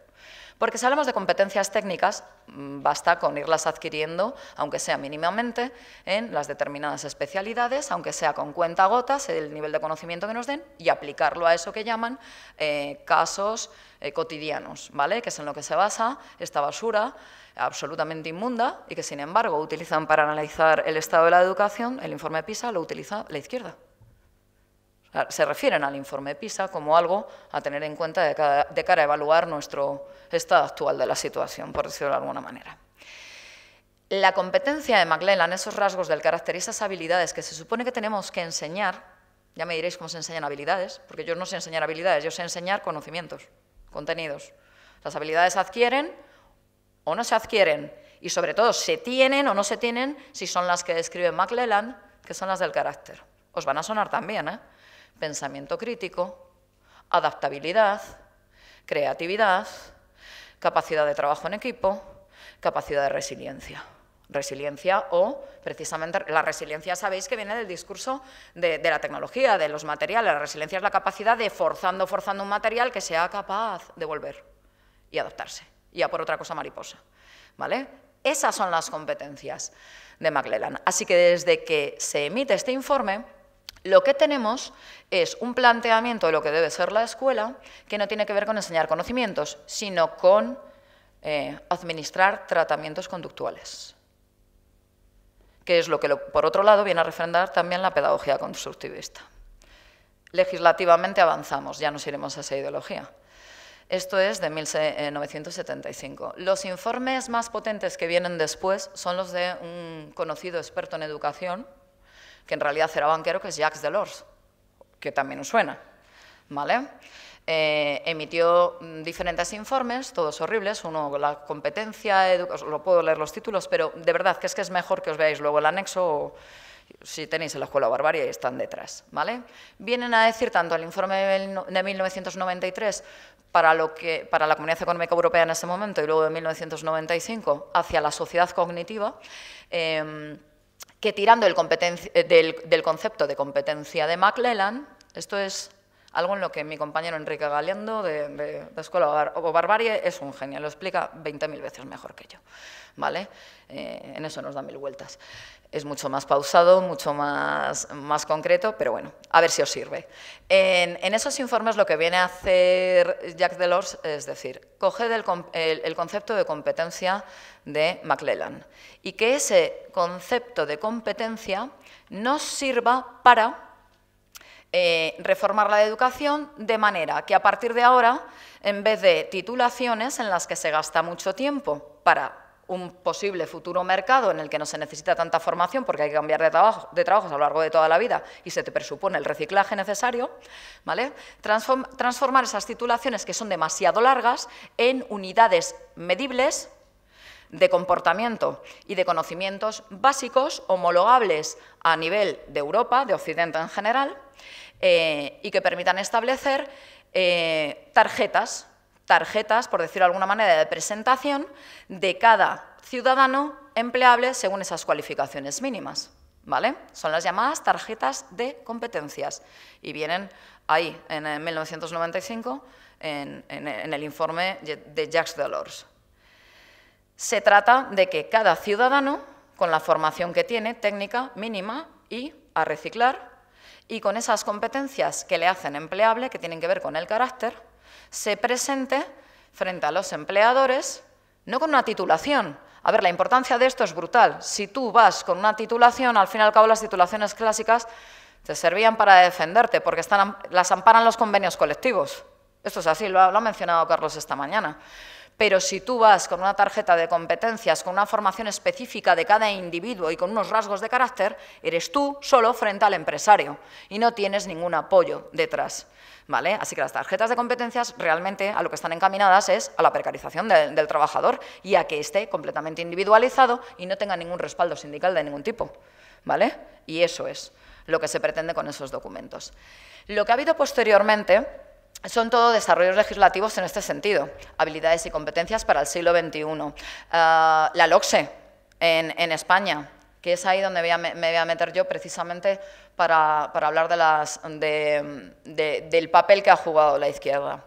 Porque si hablamos de competencias técnicas, Mm, basta con irlas adquiriendo, aunque sea mínimamente, en las determinadas especialidades, aunque sea con cuenta gotas el nivel de conocimiento que nos den, y aplicarlo a eso que llaman eh, casos eh, cotidianos, ¿vale? que es en lo que se basa esta basura absolutamente inmunda y que, sin embargo, utilizan para analizar el estado de la educación, el informe PISA lo utiliza la izquierda. Ah, se refieren al informe PISA como algo a tener en cuenta de, cara a evaluar nuestro estado actual de la situación, por decirlo de alguna manera. La competencia de MacLellan, esos rasgos del carácter y esas habilidades que se supone que tenemos que enseñar, ya me diréis cómo se enseñan habilidades, porque yo no sé enseñar habilidades, yo sé enseñar conocimientos, contenidos. Las habilidades se adquieren o no se adquieren, y sobre todo se tienen o no se tienen si son las que describe MacLellan, que son las del carácter. Os van a sonar también, ¿eh? pensamiento crítico, adaptabilidad, creatividad, capacidad de trabajo en equipo, capacidad de resiliencia. Resiliencia o, precisamente, la resiliencia sabéis que viene del discurso de, la tecnología, de los materiales. La resiliencia es la capacidad de, forzando, forzando un material, que sea capaz de volver y adaptarse. Y a por otra cosa mariposa. ¿Vale? Esas son las competencias de McLellan. Así que desde que se emite este informe, lo que tenemos es un planteamiento de lo que debe ser la escuela que no tiene que ver con enseñar conocimientos, sino con eh, administrar tratamientos conductuales, que es lo que, por otro lado, viene a refrendar también la pedagogía constructivista. Legislativamente avanzamos, ya nos iremos a esa ideología. Esto es de 1975. Eh, los informes más potentes que vienen después son los de un conocido experto en educación, que en realidad era banquero, que es Jacques Delors, que también os suena. ¿Vale? Eh, emitió mm, diferentes informes, todos horribles, uno la competencia, lo puedo leer los títulos, pero de verdad que es que es mejor que os veáis luego el anexo, si tenéis en la Escuela Barbarie, están detrás, ¿vale? Vienen a decir tanto el informe de 1993 para, lo que, para la Comunidad Económica Europea en ese momento y luego de 1995 hacia la sociedad cognitiva, em, que tirando eh, del, concepto de competencia de McLellan, esto es algo en lo que mi compañero Enrique Galeando de, la Escuela o Barbarie es un genio, lo explica 20.000 veces mejor que yo, ¿vale? Eh, en eso nos da mil vueltas es mucho más pausado, mucho más, más concreto, pero bueno, a ver si os sirve. En, esos informes lo que viene a hacer Jacques Delors es decir, coge el, concepto de competencia de McLellan y que ese concepto de competencia nos sirva para eh, reformar la educación de manera que a partir de ahora, en vez de titulaciones en las que se gasta mucho tiempo para un posible futuro mercado en el que no se necesita tanta formación porque hay que cambiar de, trabajo, de trabajos a lo largo de toda la vida y se te presupone el reciclaje necesario, ¿vale? transformar esas titulaciones que son demasiado largas en unidades medibles de comportamiento y de conocimientos básicos homologables a nivel de Europa, de Occidente en general, eh, y que permitan establecer eh, tarjetas tarjetas, por decirlo de alguna manera, de presentación de cada ciudadano empleable según esas cualificaciones mínimas. ¿Vale? Son las llamadas tarjetas de competencias y vienen ahí, en 1995, eh, en, en el informe de Jacques Delors. Se trata de que cada ciudadano, con la formación que tiene, técnica mínima y a reciclar, y con esas competencias que le hacen empleable, que tienen que ver con el carácter, se presente frente a los empleadores, no con una titulación. A ver, la importancia de esto es brutal. Si tú vas con una titulación, al fin y al cabo las titulaciones clásicas te servían para defenderte, porque las amparan los convenios colectivos. Esto es así, lo ha mencionado Carlos esta mañana. Pero si tú vas con una tarjeta de competencias, con una formación específica de cada individuo y con unos rasgos de carácter, eres tú solo frente al empresario y no tienes ningún apoyo detrás. ¿Vale? Así que las tarjetas de competencias realmente a lo que están encaminadas es a la precarización del trabajador y a que esté completamente individualizado y no tenga ningún respaldo sindical de ningún tipo. ¿Vale? Y eso es lo que se pretende con esos documentos. Lo que ha habido posteriormente son todo desarrollos legislativos en este sentido, habilidades y competencias para el siglo XXI. Ah, la LOCSE en, España, que es ahí donde me voy a meter yo precisamente para, hablar del papel que ha jugado la izquierda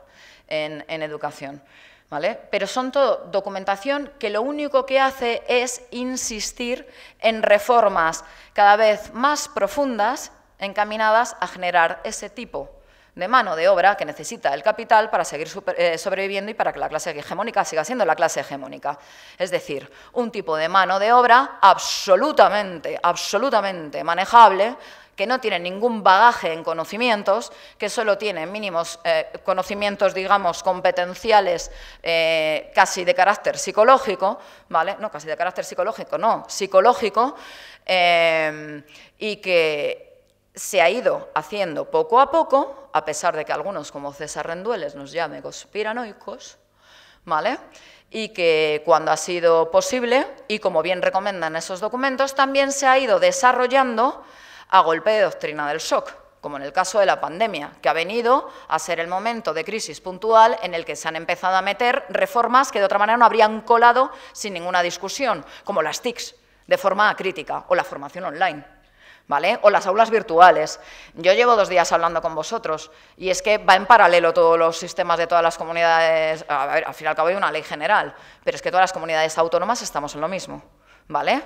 en, educación. Pero son todo documentación que lo único que hace es insistir en reformas cada vez más profundas encaminadas a generar ese tipo de mano de obra que necesita el capital para seguir eh, sobreviviendo y para que la clase hegemónica siga siendo la clase hegemónica. Es decir, un tipo de mano de obra absolutamente, absolutamente manejable, que no tiene ningún bagaje en conocimientos, que solo tiene mínimos eh, conocimientos, digamos, competenciales eh, casi de carácter psicológico, ¿vale? No, casi de carácter psicológico, no, psicológico, y que se ha ido haciendo poco a poco, a pesar de que algunos, como César Rendueles, nos llamen conspiranoicos, ¿vale? y que cuando ha sido posible, y como bien recomiendan esos documentos, también se ha ido desarrollando a golpe de doctrina del shock, como en el caso de la pandemia, que ha venido a ser el momento de crisis puntual en el que se han empezado a meter reformas que de otra manera no habrían colado sin ninguna discusión, como las TICs, de forma crítica, o la formación online. ¿vale? O las aulas virtuales. Yo llevo dos días hablando con vosotros y es que va en paralelo todos los sistemas de todas las comunidades, a al fin y al cabo hay una ley general, pero es que todas las comunidades autónomas estamos en lo mismo, ¿vale?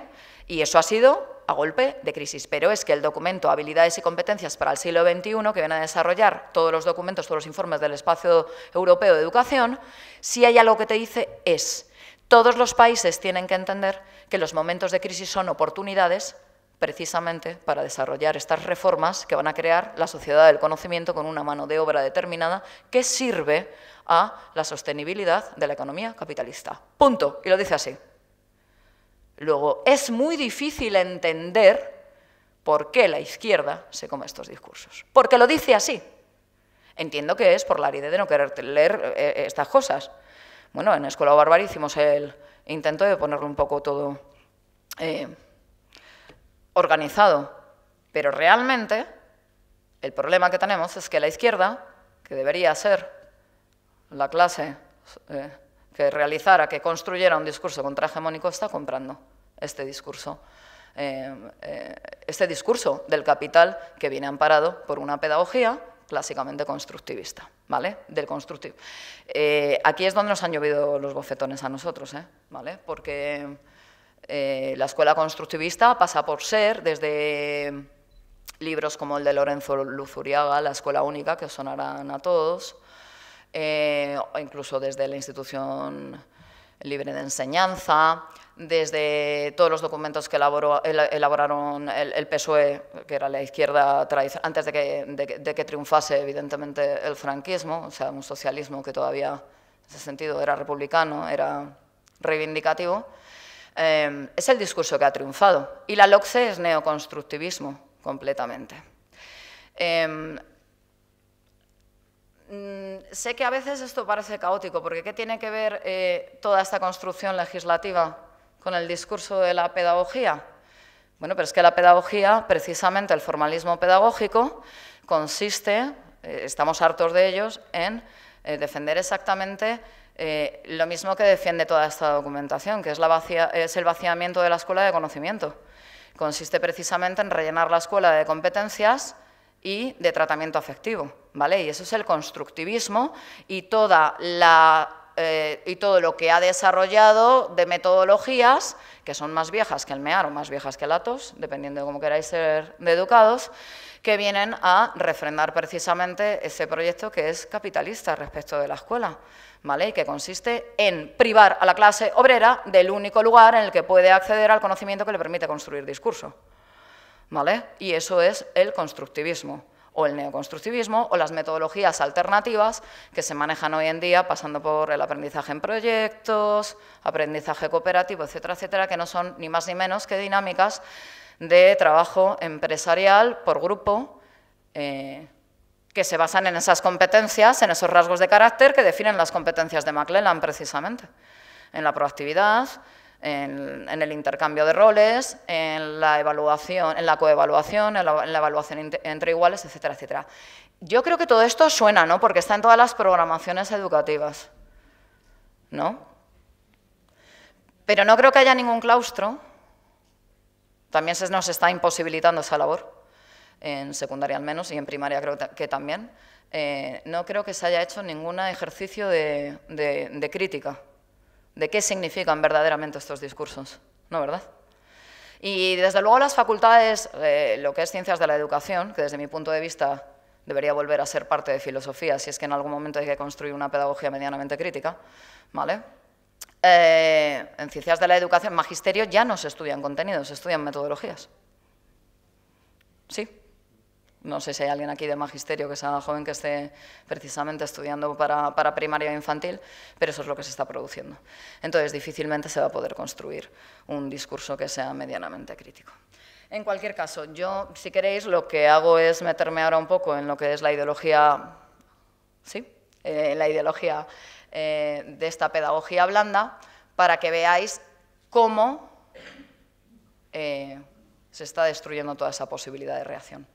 Y eso ha sido a golpe de crisis, pero es que el documento Habilidades y competencias para el siglo XXI, que viene a desarrollar todos los documentos, todos los informes del Espacio Europeo de Educación, si hay algo que te dice es, todos los países tienen que entender que los momentos de crisis son oportunidades precisamente para desarrollar estas reformas que van a crear la sociedad del conocimiento con una mano de obra determinada que sirve a la sostenibilidad de la economía capitalista. Punto. Y lo dice así. Luego, es muy difícil entender por qué la izquierda se come estos discursos. Porque lo dice así. Entiendo que es por la aridez de no querer leer eh, estas cosas. Bueno, en Escuela Barbar hicimos el intento de ponerlo un poco todo... Eh, organizado. Pero realmente el problema que tenemos es que la izquierda, que debería ser la clase eh, que realizara, que construyera un discurso contrahegemónico, está comprando este discurso. Eh, eh, este discurso del capital que viene amparado por una pedagogía clásicamente constructivista, ¿vale? Del constructivo. aquí es donde nos han llovido los bofetones a nosotros, ¿vale? Porque eh, la escuela constructivista pasa por ser, desde libros como el de Lorenzo Luzuriaga, La Escuela Única, que sonarán a todos, eh, incluso desde la institución libre de enseñanza, desde todos los documentos que elaboró, elaboraron el, PSOE, que era la izquierda antes de que, de que triunfase evidentemente el franquismo, o sea, un socialismo que todavía en ese sentido era republicano, era reivindicativo, eh, es el discurso que ha triunfado. Y la LOCCE es neoconstructivismo, completamente. Em, mm, sé que a veces esto parece caótico, porque ¿qué tiene que ver eh, toda esta construcción legislativa con el discurso de la pedagogía? Bueno, pero es que la pedagogía, precisamente el formalismo pedagógico, consiste, eh, estamos hartos de ellos, en defender exactamente eh, lo mismo que defiende toda esta documentación, que es, el vaciamiento de la escuela de conocimiento. Consiste precisamente en rellenar la escuela de competencias y de tratamiento afectivo, ¿vale? Y eso es el constructivismo y, eh, y todo lo que ha desarrollado de metodologías, que son más viejas que el MEAR o más viejas que el ATOS, dependiendo de cómo queráis ser de educados, que vienen a refrendar precisamente ese proyecto que es capitalista respecto de la escuela que consiste en privar a la clase obrera del único lugar en el que puede acceder al conocimiento que le permite construir discurso, ¿vale? Y eso es el constructivismo o el neoconstructivismo o las metodologías alternativas que se manejan hoy en día pasando por el aprendizaje en proyectos, aprendizaje cooperativo, etcétera, etcétera, que no son ni más ni menos que dinámicas de trabajo empresarial por grupo eh, que se basan en esas competencias, en esos rasgos de carácter que definen las competencias de McClellan precisamente, en la proactividad, en, el intercambio de roles, en la evaluación, en la coevaluación, en la, evaluación entre iguales, etcétera, etcétera. Yo creo que todo esto suena, ¿no? Porque está en todas las programaciones educativas, ¿no? Pero no creo que haya ningún claustro. También se nos está imposibilitando esa labor en secundaria al menos y en primaria creo que también, eh, no creo que se haya hecho ningún ejercicio de, crítica de qué significan verdaderamente estos discursos, ¿no verdad? Y desde luego las facultades, eh, lo que es ciencias de la educación, que desde mi punto de vista debería volver a ser parte de filosofía, si es que en algún momento hay que construir una pedagogía medianamente crítica, ¿vale? Eh, en ciencias de la educación, magisterio, ya no se estudian contenidos, se estudian metodologías. ¿Sí? No sé si hay alguien aquí de magisterio que sea joven que esté precisamente estudiando para, para primaria infantil, pero eso es lo que se está produciendo. Entonces, difícilmente se va a poder construir un discurso que sea medianamente crítico. En cualquier caso, yo, si queréis, lo que hago es meterme ahora un poco en lo que es la ideología, ¿sí? Eh, la ideología eh, de esta pedagogía blanda, para que veáis cómo eh, se está destruyendo toda esa posibilidad de reacción.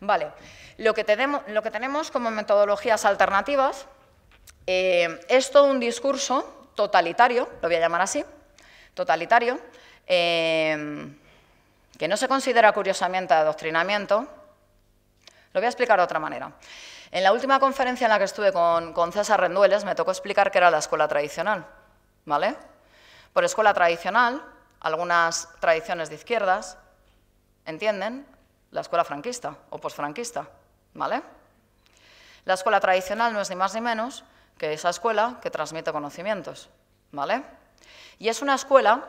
Vale, lo que tenemos, como metodologías alternativas eh, es todo un discurso totalitario, lo voy a llamar así, totalitario, eh, que no se considera curiosamente adoctrinamiento. Lo voy a explicar de otra manera. En la última conferencia en la que estuve con, César Rendueles me tocó explicar qué era la escuela tradicional, ¿vale? Por escuela tradicional, algunas tradiciones de izquierdas, ¿entienden? la escuela franquista o posfranquista, ¿vale? La escuela tradicional no es ni más ni menos que esa escuela que transmite conocimientos, ¿vale? Y es una escuela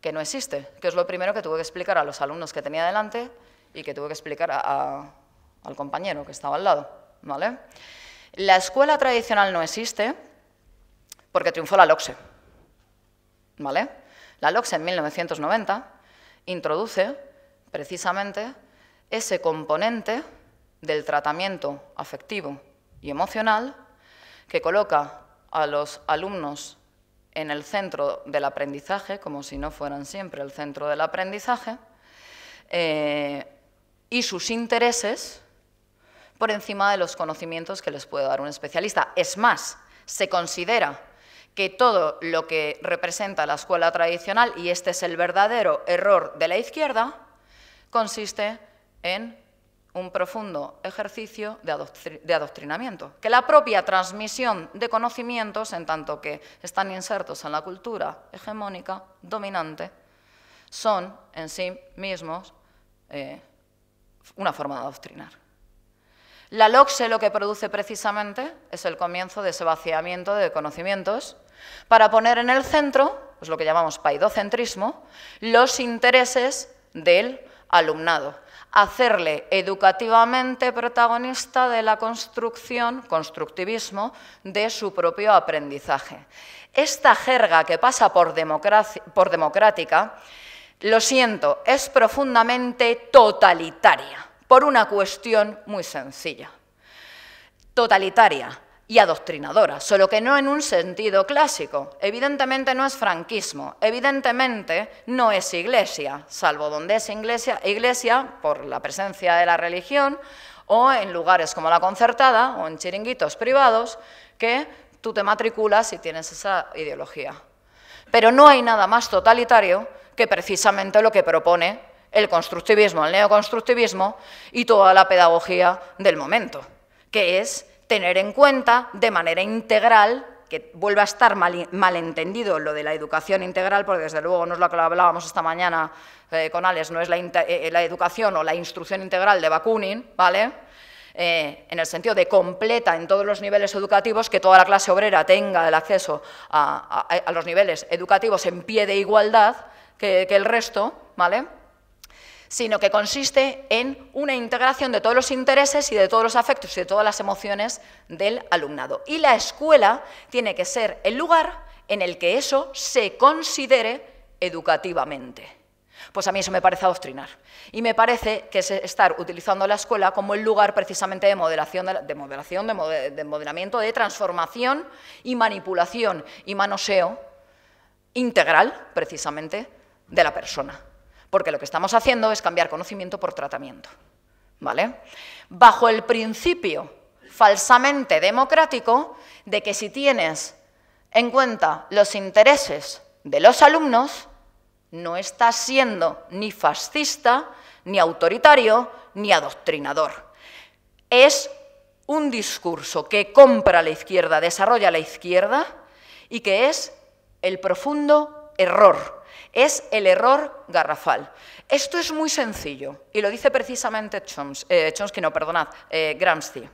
que no existe, que es lo primero que tuve que explicar a los alumnos que tenía delante y que tuve que explicar al compañero que estaba al lado, ¿vale? La escuela tradicional no existe porque triunfó la LOCSE, ¿vale? La LOCSE en 1990 introduce precisamente ese componente del tratamiento afectivo y emocional que coloca a los alumnos en el centro del aprendizaje, como si no fueran siempre el centro del aprendizaje, eh, y sus intereses por encima de los conocimientos que les puede dar un especialista. Es más, se considera que todo lo que representa la escuela tradicional, y este es el verdadero error de la izquierda, consiste en un profundo ejercicio de, adoctrinamiento, que la propia transmisión de conocimientos, en tanto que están insertos en la cultura hegemónica dominante, son en sí mismos eh, una forma de adoctrinar. La LOCSE lo que produce precisamente es el comienzo de ese vaciamiento de conocimientos para poner en el centro, pues lo que llamamos paidocentrismo, los intereses del alumnado hacerle educativamente protagonista de la construcción, constructivismo, de su propio aprendizaje. Esta jerga que pasa por, democrática, lo siento, es profundamente totalitaria, por una cuestión muy sencilla. Totalitaria, y adoctrinadora, solo que no en un sentido clásico. Evidentemente no es franquismo, evidentemente no es iglesia, salvo donde es iglesia, iglesia por la presencia de la religión o en lugares como la concertada o en chiringuitos privados que tú te matriculas y tienes esa ideología. Pero no hay nada más totalitario que precisamente lo que propone el constructivismo, el neoconstructivismo y toda la pedagogía del momento, que es tener en cuenta de manera integral que vuelva a estar malentendido lo de la educación integral, porque desde luego no es lo que hablábamos esta mañana eh, con Alex, no es eh, eh, la, educación o la instrucción integral de Bakunin, ¿vale? en el sentido de completa en todos los niveles educativos, que toda la clase obrera tenga el acceso a, los niveles educativos en pie de igualdad que el resto, ¿vale? sino que consiste en una integración de todos los intereses y de todos los afectos y de todas las emociones del alumnado. Y la escuela tiene que ser el lugar en el que eso se considere educativamente. Pues a mí eso me parece adoctrinar. Y me parece que es estar utilizando la escuela como el lugar precisamente de modelación, de, de modelamiento, de transformación y manipulación y manoseo integral, precisamente, de la persona porque lo que estamos haciendo es cambiar conocimiento por tratamiento. ¿Vale? Bajo el principio falsamente democrático de que si tienes en cuenta los intereses de los alumnos, no estás siendo ni fascista, ni autoritario, ni adoctrinador. Es un discurso que compra la izquierda, desarrolla la izquierda y que es el profundo error es el error garrafal. Esto es muy sencillo y lo dice precisamente Chomsky, eh, no, perdonad, eh, Gramsci.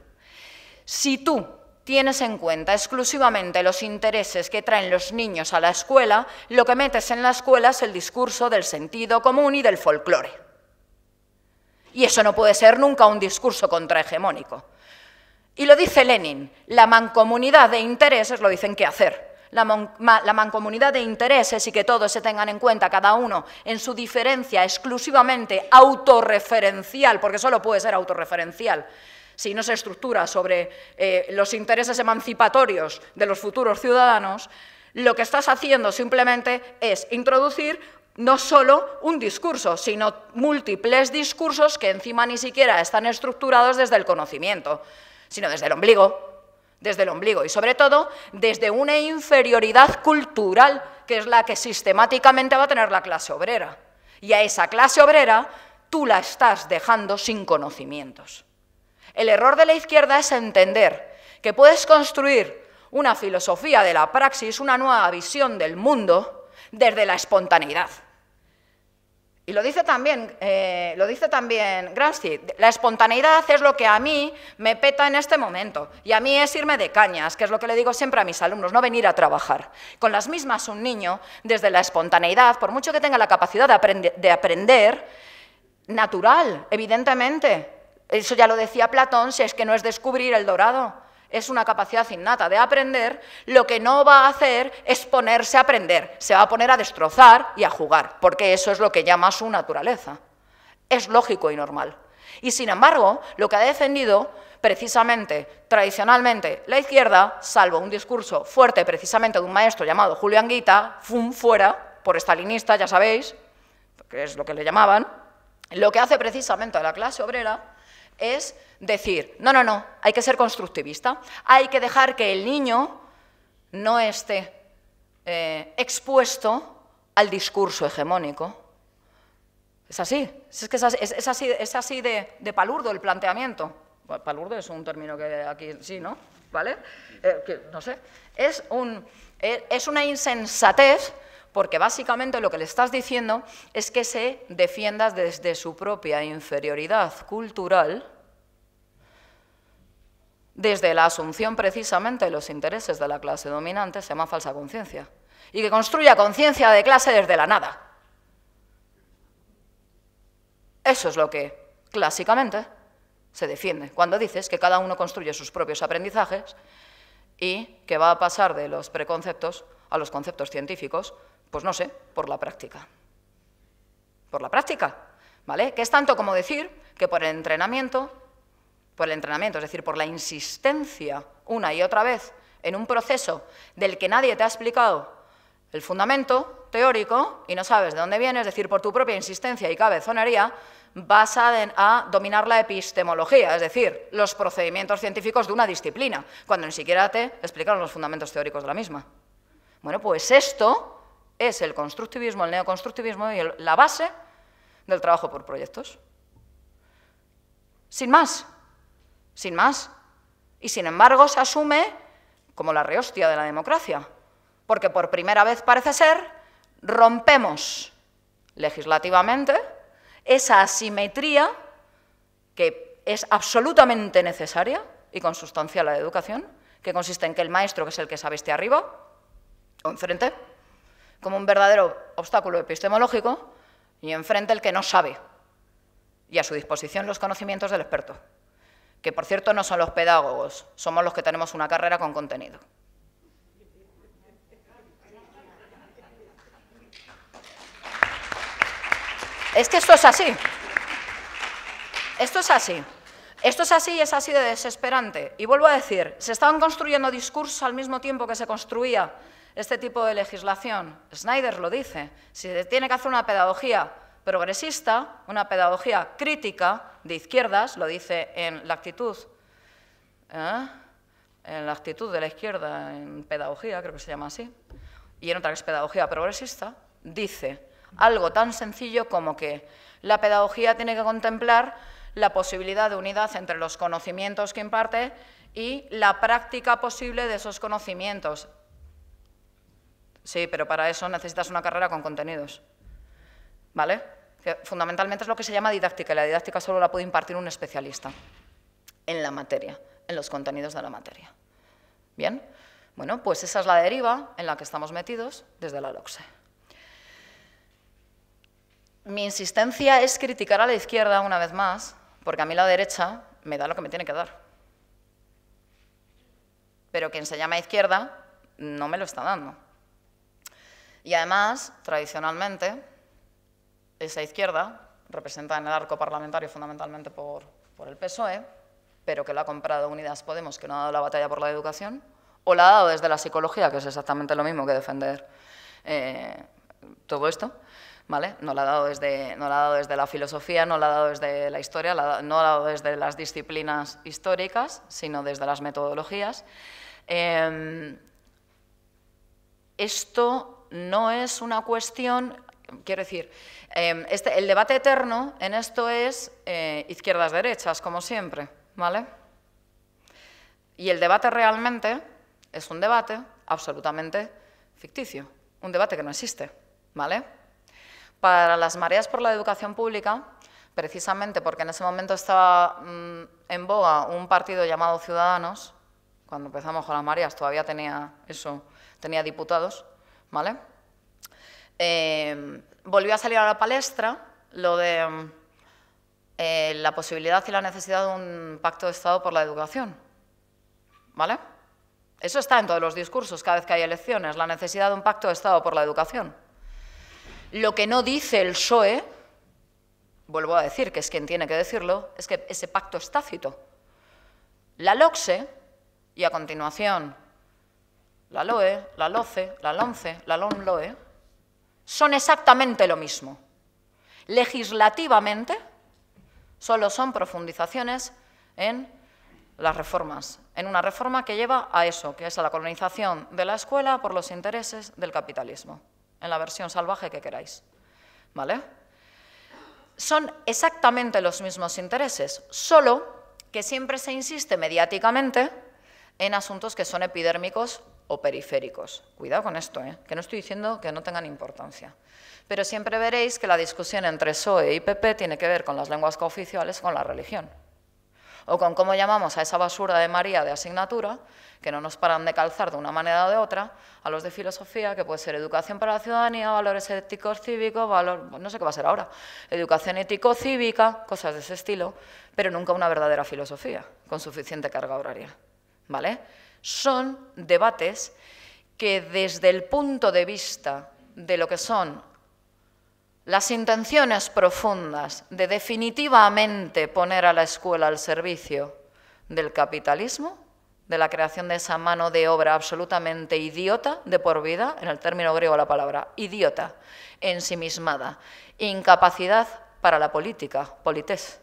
Si tú tienes en cuenta exclusivamente los intereses que traen los niños a la escuela, lo que metes en la escuela es el discurso del sentido común y del folclore. Y eso no puede ser nunca un discurso contrahegemónico. Y lo dice Lenin, la mancomunidad de intereses lo dicen que hacer la, mancomunidad de intereses y que todos se tengan en cuenta, cada uno en su diferencia exclusivamente autorreferencial, porque solo puede ser autorreferencial, si no se estructura sobre eh, los intereses emancipatorios de los futuros ciudadanos, lo que estás haciendo simplemente es introducir no solo un discurso, sino múltiples discursos que encima ni siquiera están estructurados desde el conocimiento, sino desde el ombligo, desde el ombligo y sobre todo desde una inferioridad cultural que es la que sistemáticamente va a tener la clase obrera. Y a esa clase obrera tú la estás dejando sin conocimientos. El error de la izquierda es entender que puedes construir una filosofía de la praxis, una nueva visión del mundo desde la espontaneidad. Y lo dice también, eh, lo dice también Gramsci, la espontaneidad es lo que a mí me peta en este momento. Y a mí es irme de cañas, que es lo que le digo siempre a mis alumnos, no venir a trabajar. Con las mismas un niño, desde la espontaneidad, por mucho que tenga la capacidad de aprender, natural, evidentemente. Eso ya lo decía Platón, si es que no es descubrir el dorado es una capacidad innata de aprender, lo que no va a hacer es ponerse a aprender, se va a poner a destrozar y a jugar, porque eso es lo que llama su naturaleza. Es lógico y normal. Y sin embargo, lo que ha defendido precisamente, tradicionalmente, la izquierda, salvo un discurso fuerte precisamente de un maestro llamado Julio Anguita, fum fuera, por estalinista, ya sabéis, que es lo que le llamaban, lo que hace precisamente a la clase obrera es decir, no, no, no, hay que ser constructivista, hay que dejar que el niño no esté eh, expuesto al discurso hegemónico. Es así, es, que es, así, es así, de, palurdo el planteamiento. Palurdo es un término que aquí sí, ¿no? ¿Vale? Eh, no sé. es eh, una insensatez porque básicamente lo que le estás diciendo es que se defienda desde su propia inferioridad cultural, desde la asunción precisamente de los intereses de la clase dominante, se llama falsa conciencia, y que construya conciencia de clase desde la nada. Eso es lo que clásicamente se defiende, cuando dices que cada uno construye sus propios aprendizajes y que va a pasar de los preconceptos a los conceptos científicos pues no sé, por la práctica. Por la práctica, ¿vale? Que es tanto como decir que por el entrenamiento, por el entrenamiento, es decir, por la insistencia una y otra vez en un proceso del que nadie te ha explicado el fundamento teórico y no sabes de dónde viene, es decir, por tu propia insistencia y cabezonería, vas a, a, dominar la epistemología, es decir, los procedimientos científicos de una disciplina, cuando ni siquiera te explicaron los fundamentos teóricos de la misma. Bueno, pues esto es el constructivismo, el neoconstructivismo y la base del trabajo por proyectos. Sin más, sin más. Y sin embargo se asume como la rehostia de la democracia, porque por primera vez parece ser rompemos legislativamente esa asimetría que es absolutamente necesaria y consustancial a la educación, que consiste en que el maestro, que es el que sabe esté arriba, o enfrente, como un verdadero obstáculo epistemológico y enfrente el que no sabe y a su disposición los conocimientos del experto, que por cierto no son los pedagogos, somos los que tenemos una carrera con contenido. Es que esto es así. Esto es así. Esto es así y es así de desesperante. Y vuelvo a decir, se estaban construyendo discursos al mismo tiempo que se construía este tipo de legislación. Snyder lo dice, si se tiene que hacer una pedagogía progresista, una pedagogía crítica de izquierdas, lo dice en la actitud, ¿eh? en la actitud de la izquierda, en pedagogía, creo que se llama así, y en otra que es pedagogía progresista, dice algo tan sencillo como que la pedagogía tiene que contemplar la posibilidad de unidad entre los conocimientos que imparte y la práctica posible de esos conocimientos, Sí, pero para eso necesitas una carrera con contenidos. ¿Vale? fundamentalmente es lo que se llama didáctica, y la didáctica solo la puede impartir un especialista en la materia, en los contenidos de la materia. ¿Bien? Bueno, pues esa es la deriva en la que estamos metidos desde la LOCSE. Mi insistencia es criticar a la izquierda una vez más, porque a mí la derecha me da lo que me tiene que dar. Pero quien se llama izquierda no me lo está dando. Y además, tradicionalmente, esa izquierda, representa en el arco parlamentario fundamentalmente por, el PSOE, pero que la ha comprado Unidas Podemos, que no ha dado la batalla por la educación, o la ha dado desde la psicología, que es exactamente lo mismo que defender eh, todo esto, ¿vale? No la, ha dado desde, no la ha dado desde la filosofía, no la ha dado desde la historia, no la ha dado desde las disciplinas históricas, sino desde las metodologías. Em, esto no es una cuestión, quiero decir, em, este, el debate eterno en esto es eh, izquierdas-derechas, como siempre, ¿vale? Y el debate realmente es un debate absolutamente ficticio, un debate que no existe, ¿vale? Para las mareas por la educación pública, precisamente porque en ese momento estaba mm, en boga un partido llamado Ciudadanos, cuando empezamos con las mareas todavía tenía eso, tenía diputados, ¿vale? Em, volvió a salir a la palestra lo de em, eh, la posibilidad y la necesidad de un pacto de Estado por la educación, ¿vale? Eso está en todos los discursos cada vez que hay elecciones, la necesidad de un pacto de Estado por la educación. Lo que no dice el PSOE, vuelvo a decir que es quien tiene que decirlo, es que ese pacto es tácito. La LOCSE, y a continuación la LOE, la LOCE, la LONCE, la LONLOE, son exactamente lo mismo. Legislativamente solo son profundizaciones en las reformas, en una reforma que lleva a eso, que es a la colonización de la escuela por los intereses del capitalismo, en la versión salvaje que queráis. ¿Vale? Son exactamente los mismos intereses, solo que siempre se insiste mediáticamente en asuntos que son epidérmicos o periféricos. Cuidado con esto, ¿eh? que no estoy diciendo que no tengan importancia. Pero siempre veréis que la discusión entre SOE y PP tiene que ver con las lenguas cooficiales, con la religión. O con cómo llamamos a esa basura de María de asignatura, que no nos paran de calzar de una manera o de otra, a los de filosofía, que puede ser educación para la ciudadanía, valores éticos cívicos, no sé qué va a ser ahora, educación ético-cívica, cosas de ese estilo, pero nunca una verdadera filosofía, con suficiente carga horaria. ¿Vale? son debates que desde el punto de vista de lo que son las intenciones profundas de definitivamente poner a la escuela al servicio del capitalismo, de la creación de esa mano de obra absolutamente idiota de por vida, en el término griego la palabra idiota, ensimismada, incapacidad para la política, polités,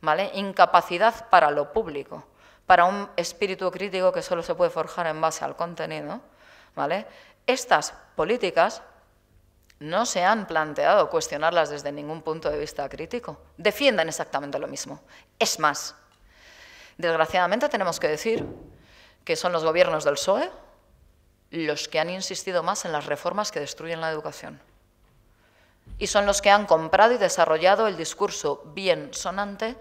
¿vale? Incapacidad para lo público, para un espíritu crítico que solo se puede forjar en base al contenido, ¿vale? Estas políticas no se han planteado cuestionarlas desde ningún punto de vista crítico. Defienden exactamente lo mismo. Es más, desgraciadamente tenemos que decir que son los gobiernos del PSOE los que han insistido más en las reformas que destruyen la educación. Y son los que han comprado y desarrollado el discurso bien sonante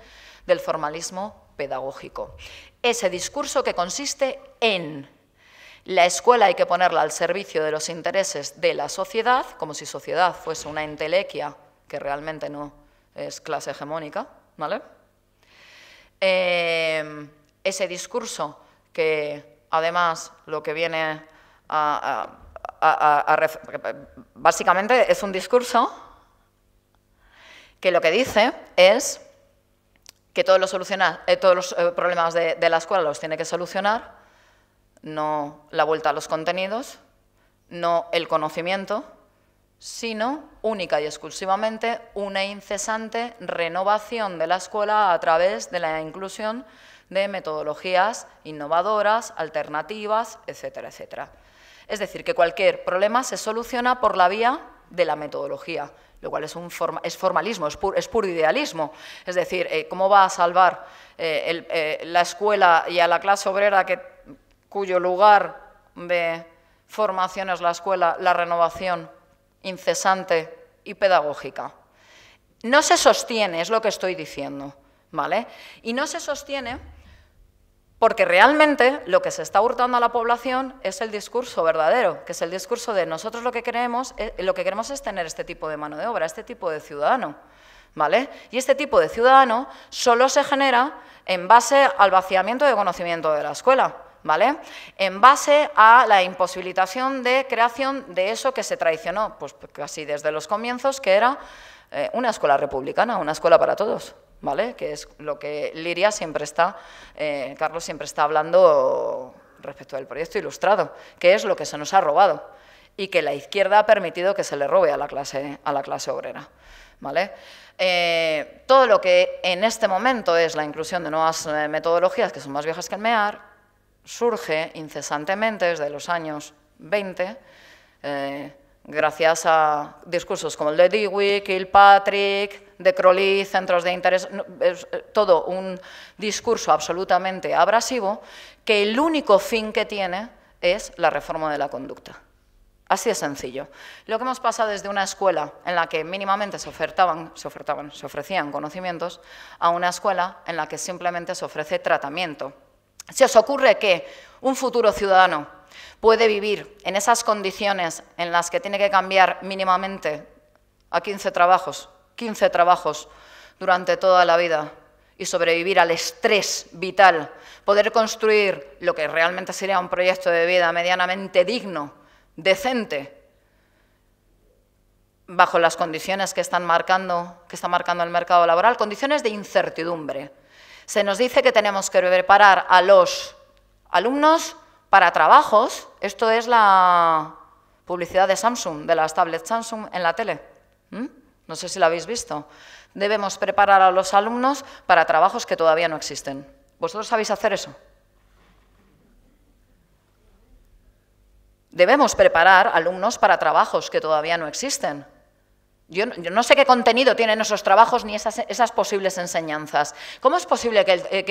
del formalismo pedagógico ese discurso que consiste en la escuela hay que ponerla al servicio de los intereses de la sociedad, como si sociedad fuese una entelequia, que realmente no es clase hegemónica, ¿vale? Em, ese discurso que además lo que viene básicamente es un discurso que lo que dice es que todos los, eh, eh, problemas de, de, la escuela los tiene que solucionar, no la vuelta a los contenidos, no el conocimiento, sino única y exclusivamente una incesante renovación de la escuela a través de la inclusión de metodologías innovadoras, alternativas, etcétera, etcétera. Es decir, que cualquier problema se soluciona por la vía de la metodología, lo cual es, formalismo, es, puro idealismo. Es decir, eh, ¿cómo va a salvar eh, eh, la escuela y a la clase obrera cuyo lugar de formación es la escuela, la renovación incesante y pedagógica? No se sostiene, es lo que estoy diciendo, ¿vale? Y no se sostiene porque realmente lo que se está hurtando a la población es el discurso verdadero, que es el discurso de nosotros lo que queremos, e, lo que queremos es tener este tipo de mano de obra, este tipo de ciudadano. ¿Vale? Y este tipo de ciudadano solo se genera en base al vaciamiento de conocimiento de la escuela, ¿vale? En base a la imposibilitación de creación de eso que se traicionó, pues casi desde los comienzos, que era eh, una escuela republicana, una escuela para todos. ¿vale? Que es lo que Liria siempre está, eh, Carlos siempre está hablando respecto al proyecto ilustrado, que es lo que se nos ha robado y que la izquierda ha permitido que se le robe a la clase, a la clase obrera. ¿Vale? Eh, todo lo que en este momento es la inclusión de nuevas eh, metodologías que son más viejas que el MEAR, surge incesantemente desde los años 20, gracias a discursos como el de Dewey, Kilpatrick, de Crowley, centros de interés, eh, todo un discurso absolutamente abrasivo, que el único fin que tiene es la reforma de la conducta. Así de sencillo. Lo que hemos pasado desde una escuela en la que mínimamente se se se ofrecían conocimientos, a una escuela en la que simplemente se ofrece tratamiento. Si os ocurre que un futuro ciudadano puede vivir en esas condiciones en las que tiene que cambiar mínimamente a 15 trabajos 15 trabajos durante toda la vida y sobrevivir al estrés vital, poder construir lo que realmente sería un proyecto de vida medianamente digno, decente, bajo las condiciones que están marcando, que está marcando el mercado laboral, condiciones de incertidumbre. Se nos dice que tenemos que preparar a los alumnos para trabajos, esto es la publicidad de Samsung, de las tablets Samsung en la tele. ¿Mm? No sé si lo habéis visto. Debemos preparar a los alumnos para trabajos que todavía no existen. ¿Vosotros sabéis hacer eso? Debemos preparar alumnos para trabajos que todavía no existen. Yo, no sé qué contenido tienen esos trabajos ni esas, posibles enseñanzas. ¿Cómo es posible eh,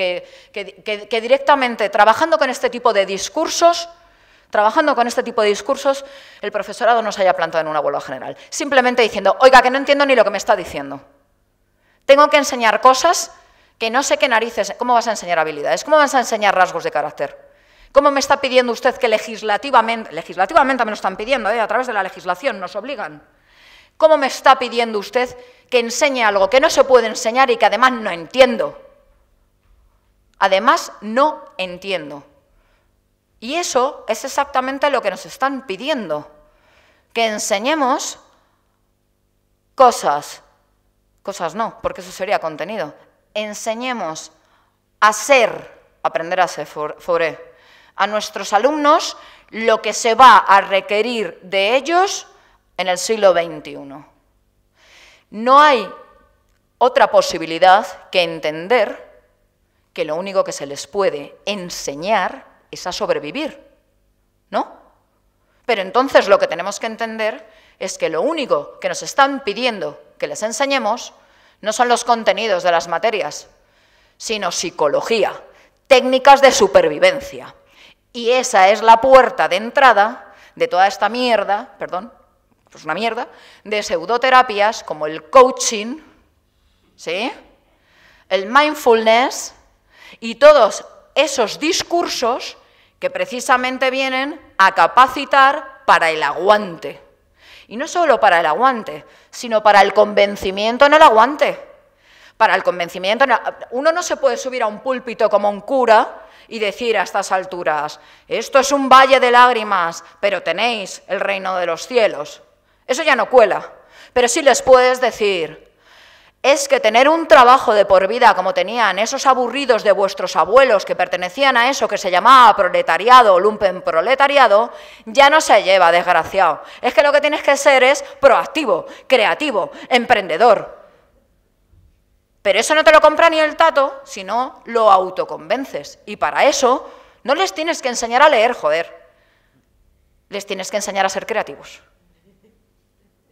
que, directamente, trabajando con este tipo de discursos, Trabajando con este tipo de discursos, el profesorado no se haya plantado en una abuelo general, simplemente diciendo, oiga, que no entiendo ni lo que me está diciendo. Tengo que enseñar cosas que no sé qué narices, ¿cómo vas a enseñar habilidades? ¿Cómo vas a enseñar rasgos de carácter? ¿Cómo me está pidiendo usted que legislativamente, legislativamente me lo están pidiendo, eh? a través de la legislación nos obligan? ¿Cómo me está pidiendo usted que enseñe algo que no se puede enseñar y que además no entiendo? Además, no entiendo. Y eso es exactamente lo que nos están pidiendo, que enseñemos cosas, cosas no, porque eso sería contenido, enseñemos a ser, aprender a ser foré, a nuestros alumnos lo que se va a requerir de ellos en el siglo XXI. No hay otra posibilidad que entender que lo único que se les puede enseñar es a sobrevivir, ¿no? Pero entonces lo que tenemos que entender es que lo único que nos están pidiendo que les enseñemos no son los contenidos de las materias, sino psicología, técnicas de supervivencia. Y esa es la puerta de entrada de toda esta mierda, perdón, pues una mierda, de pseudoterapias como el coaching, ¿sí? el mindfulness y todos esos discursos que precisamente vienen a capacitar para el aguante. Y no solo para el aguante, sino para el convencimiento en el aguante. Para el convencimiento, uno no se puede subir a un púlpito como un cura y decir a estas alturas, esto es un valle de lágrimas, pero tenéis el reino de los cielos. Eso ya no cuela, pero sí les puedes decir, es que tener un trabajo de por vida como tenían esos aburridos de vuestros abuelos que pertenecían a eso que se llamaba proletariado o lumpen proletariado, ya no se lleva, desgraciado. Es que lo que tienes que ser es proactivo, creativo, emprendedor. Pero eso no te lo compra ni el tato, sino lo autoconvences. Y para eso no les tienes que enseñar a leer, joder. Les tienes que enseñar a ser creativos.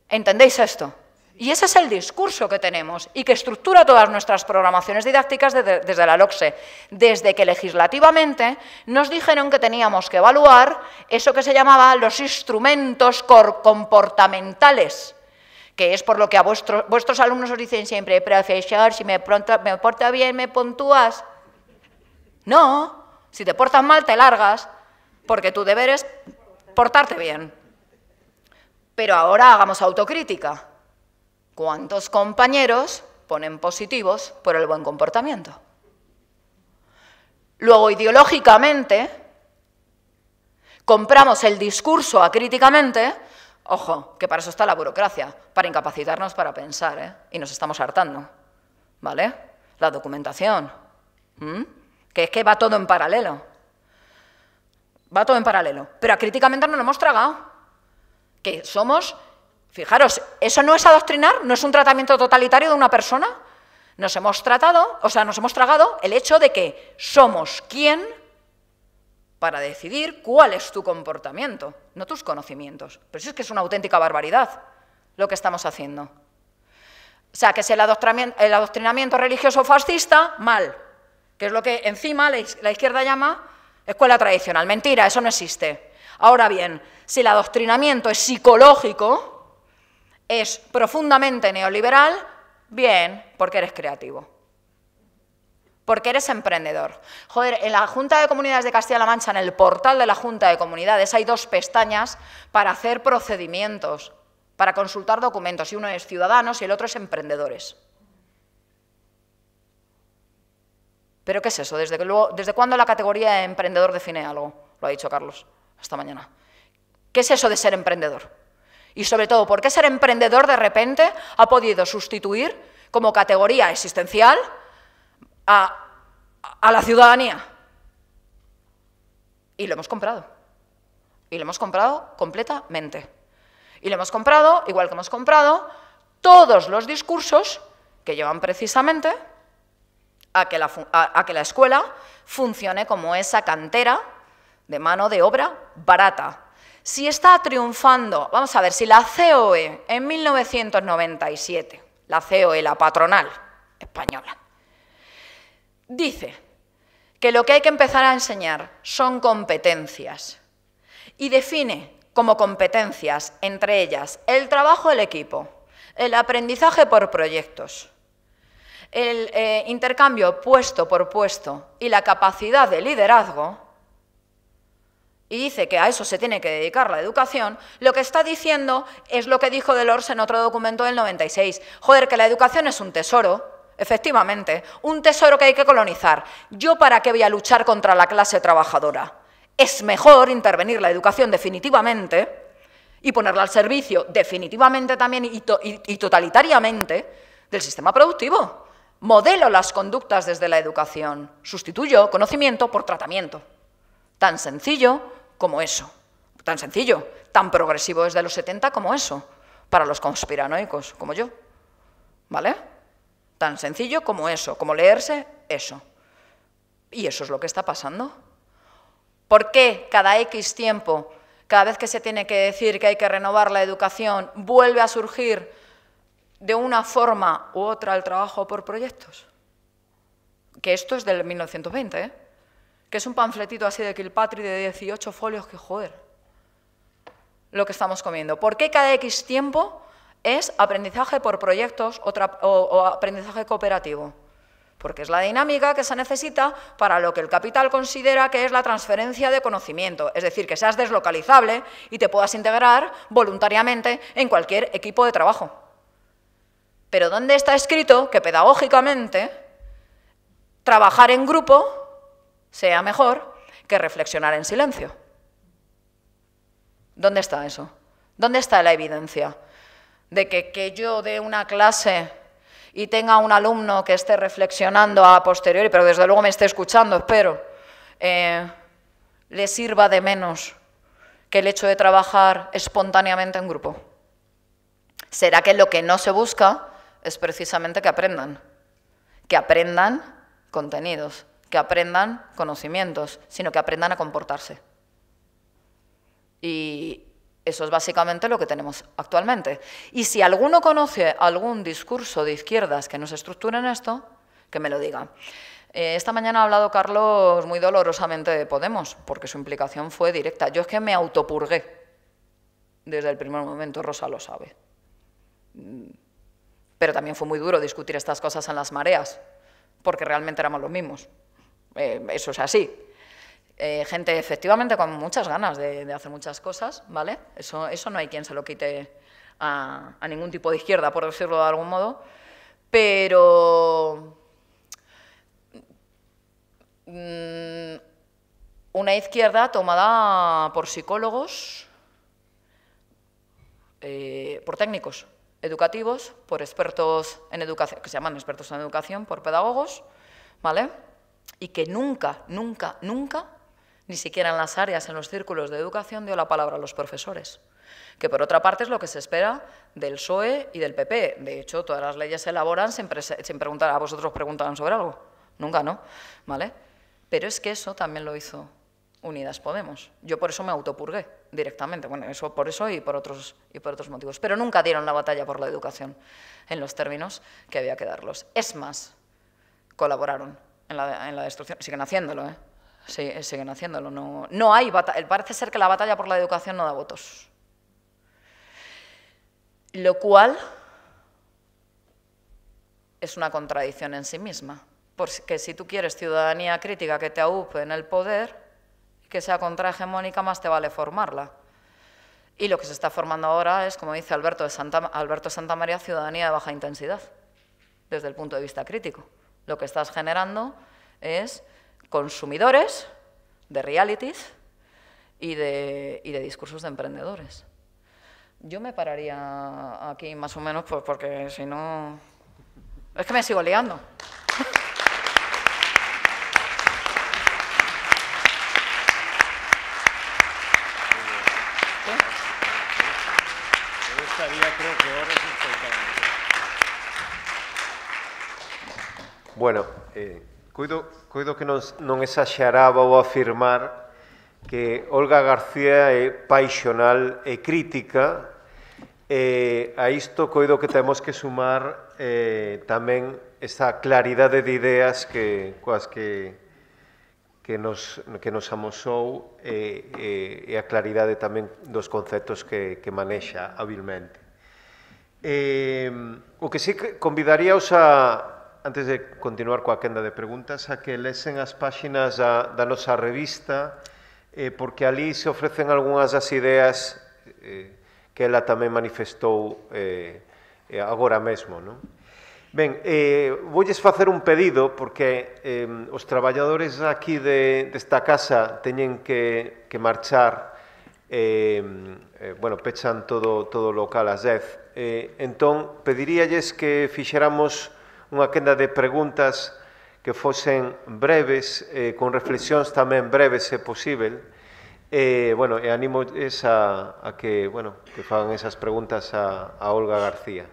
¿Entendéis esto? Y ese es el discurso que tenemos y que estructura todas nuestras programaciones didácticas desde, la LOCSE, desde que legislativamente nos dijeron que teníamos que evaluar eso que se llamaba los instrumentos comportamentales, que es por lo que a vuestros alumnos os dicen siempre, profesor, si me, pronto, me porta bien, me pontúas. No, si te portas mal, te largas, porque tu deber es portarte bien. Pero ahora hagamos autocrítica ¿Cuántos compañeros ponen positivos por el buen comportamiento? Luego, ideológicamente, compramos el discurso acríticamente, ojo, que para eso está la burocracia, para incapacitarnos para pensar, ¿eh? y nos estamos hartando, ¿vale? La documentación, que es que va todo en paralelo, va todo en paralelo, pero acríticamente no lo hemos tragado, que somos Fijaros, eso no es adoctrinar, no es un tratamiento totalitario de una persona. Nos hemos tratado, o sea, nos hemos tragado el hecho de que somos quién para decidir cuál es tu comportamiento, no tus conocimientos. Pero si es que es una auténtica barbaridad lo que estamos haciendo. O sea, que si el el adoctrinamiento religioso fascista, mal, que es lo que encima la izquierda llama escuela tradicional. Mentira, eso no existe. Ahora bien, si el adoctrinamiento es psicológico, es profundamente neoliberal, bien, porque eres creativo. Porque eres emprendedor. Joder, en la Junta de Comunidades de Castilla-La Mancha, en el portal de la Junta de Comunidades, hay dos pestañas para hacer procedimientos, para consultar documentos. Y uno es ciudadanos y el otro es emprendedores. ¿Pero qué es eso? ¿Desde, cuándo la categoría de emprendedor define algo? Lo ha dicho Carlos, esta mañana. ¿Qué es eso de ser emprendedor? Y sobre todo, ¿por qué ser emprendedor de repente ha podido sustituir como categoría existencial a, la ciudadanía? Y lo hemos comprado. Y lo hemos comprado completamente. Y lo hemos comprado, igual que hemos comprado, todos los discursos que llevan precisamente a que la escuela funcione como esa cantera de mano de obra barata, si está triunfando, vamos a ver, si la COE en 1997, la COE, la patronal española, dice que lo que hay que empezar a enseñar son competencias y define como competencias, entre ellas, el trabajo del equipo, el aprendizaje por proyectos, el eh, intercambio puesto por puesto y la capacidad de liderazgo, y dice que a eso se tiene que dedicar la educación, lo que está diciendo es lo que dijo Delors en otro documento del 96. Joder, que la educación es un tesoro, efectivamente, un tesoro que hay que colonizar. ¿Yo para qué voy a luchar contra la clase trabajadora? Es mejor intervenir la educación definitivamente y ponerla al servicio definitivamente también y, y totalitariamente del sistema productivo. Modelo las conductas desde la educación. Sustituyo conocimiento por tratamiento. Tan sencillo como eso. Tan sencillo, tan progresivo desde los 70 como eso, para los conspiranoicos como yo. ¿Vale? Tan sencillo como eso, como leerse eso. Y eso es lo que está pasando. ¿Por qué cada X tiempo, cada vez que se tiene que decir que hay que renovar la educación, vuelve a surgir de una forma u otra el trabajo por proyectos? Que esto es del 1920, ¿eh? que es un panfletito así de Kilpatri de 18 folios, que joder, lo que estamos comiendo. ¿Por qué cada X tiempo es aprendizaje por proyectos o, o aprendizaje cooperativo? porque es la dinámica que se necesita para lo que el capital considera que es la transferencia de conocimiento, es decir, que seas deslocalizable y te puedas integrar voluntariamente en cualquier equipo de trabajo. Pero ¿dónde está escrito que pedagógicamente trabajar en grupo sea mejor que reflexionar en silencio. ¿Dónde está eso? ¿Dónde está la evidencia de que, yo dé una clase y tenga un alumno que esté reflexionando a posteriori, pero desde luego me esté escuchando, espero, eh, le sirva de menos que el hecho de trabajar espontáneamente en grupo? ¿Será que lo que no se busca es precisamente que aprendan? Que aprendan contenidos, que aprendan conocimientos, sino que aprendan a comportarse. Y eso es básicamente lo que tenemos actualmente. Y si alguno conoce algún discurso de izquierdas que nos estructure en esto, que me lo diga. Eh, esta mañana ha hablado Carlos muy dolorosamente de Podemos, porque su implicación fue directa. Yo es que me autopurgué desde el primer momento, Rosa lo sabe. Pero también fue muy duro discutir estas cosas en las mareas, porque realmente éramos los mismos. Eh, eso es así. Eh, gente efectivamente con muchas ganas de, hacer muchas cosas, ¿vale? Eso, eso no hay quien se lo quite a, ningún tipo de izquierda, por decirlo de algún modo, pero mm, una izquierda tomada por psicólogos, eh, por técnicos educativos, por expertos en educación, que se llaman expertos en educación, por pedagogos, ¿vale? y que nunca, nunca, nunca, ni siquiera en las áreas, en los círculos de educación, dio la palabra a los profesores que por otra parte es lo que se espera del SOE y del PP. De hecho, todas las leyes se elaboran sin, preguntar, a vosotros preguntarán sobre algo, nunca, ¿no? ¿Vale? Pero es que eso también lo hizo Unidas Podemos. Yo por eso me autopurgué directamente, bueno, eso por eso y por otros, y por otros motivos. Pero nunca dieron la batalla por la educación en los términos que había que darlos. Es más, colaboraron en la, destrucción. Siguen haciéndolo, ¿eh? Sí, eh, siguen haciéndolo. No, no hay Parece ser que la batalla por la educación no da votos. Lo cual es una contradicción en sí misma. Porque si tú quieres ciudadanía crítica que te aupe en el poder, que sea contrahegemónica, más te vale formarla. Y lo que se está formando ahora es, como dice Alberto de Santa, Alberto ciudadanía de baja intensidad, desde el punto de vista crítico. Lo que estás generando es consumidores de realities y de, discursos de emprendedores. Yo me pararía aquí más o menos pues, porque si no... Es que me sigo liando. Bueno, eh, cuido, cuido que non, non exaxeraba ao afirmar que Olga García é paixonal e crítica e a isto coido que temos que sumar eh, tamén esa claridade de ideas que, coas que que nos, que nos amosou e, e, e a claridade tamén dos conceptos que, que manexa habilmente. Eh, o que sí que convidaríaos a, Antes de continuar coa quenda de preguntas, a que lesen as páxinas da, da nosa revista, eh, porque ali se ofrecen algunhas das ideas eh, que ela tamén manifestou eh, eh, agora mesmo. Non? Ben, eh, voulles facer un pedido, porque eh, os traballadores aquí de, desta casa teñen que, que marchar, eh, eh, bueno, pechan todo, todo o local as 10, eh, entón pediríalles que fixéramos Una quenda de preguntas que fuesen breves, eh, con reflexiones también breves se posible. Eh, bueno, animo a que, bueno, que fagan esas preguntas a, Olga García.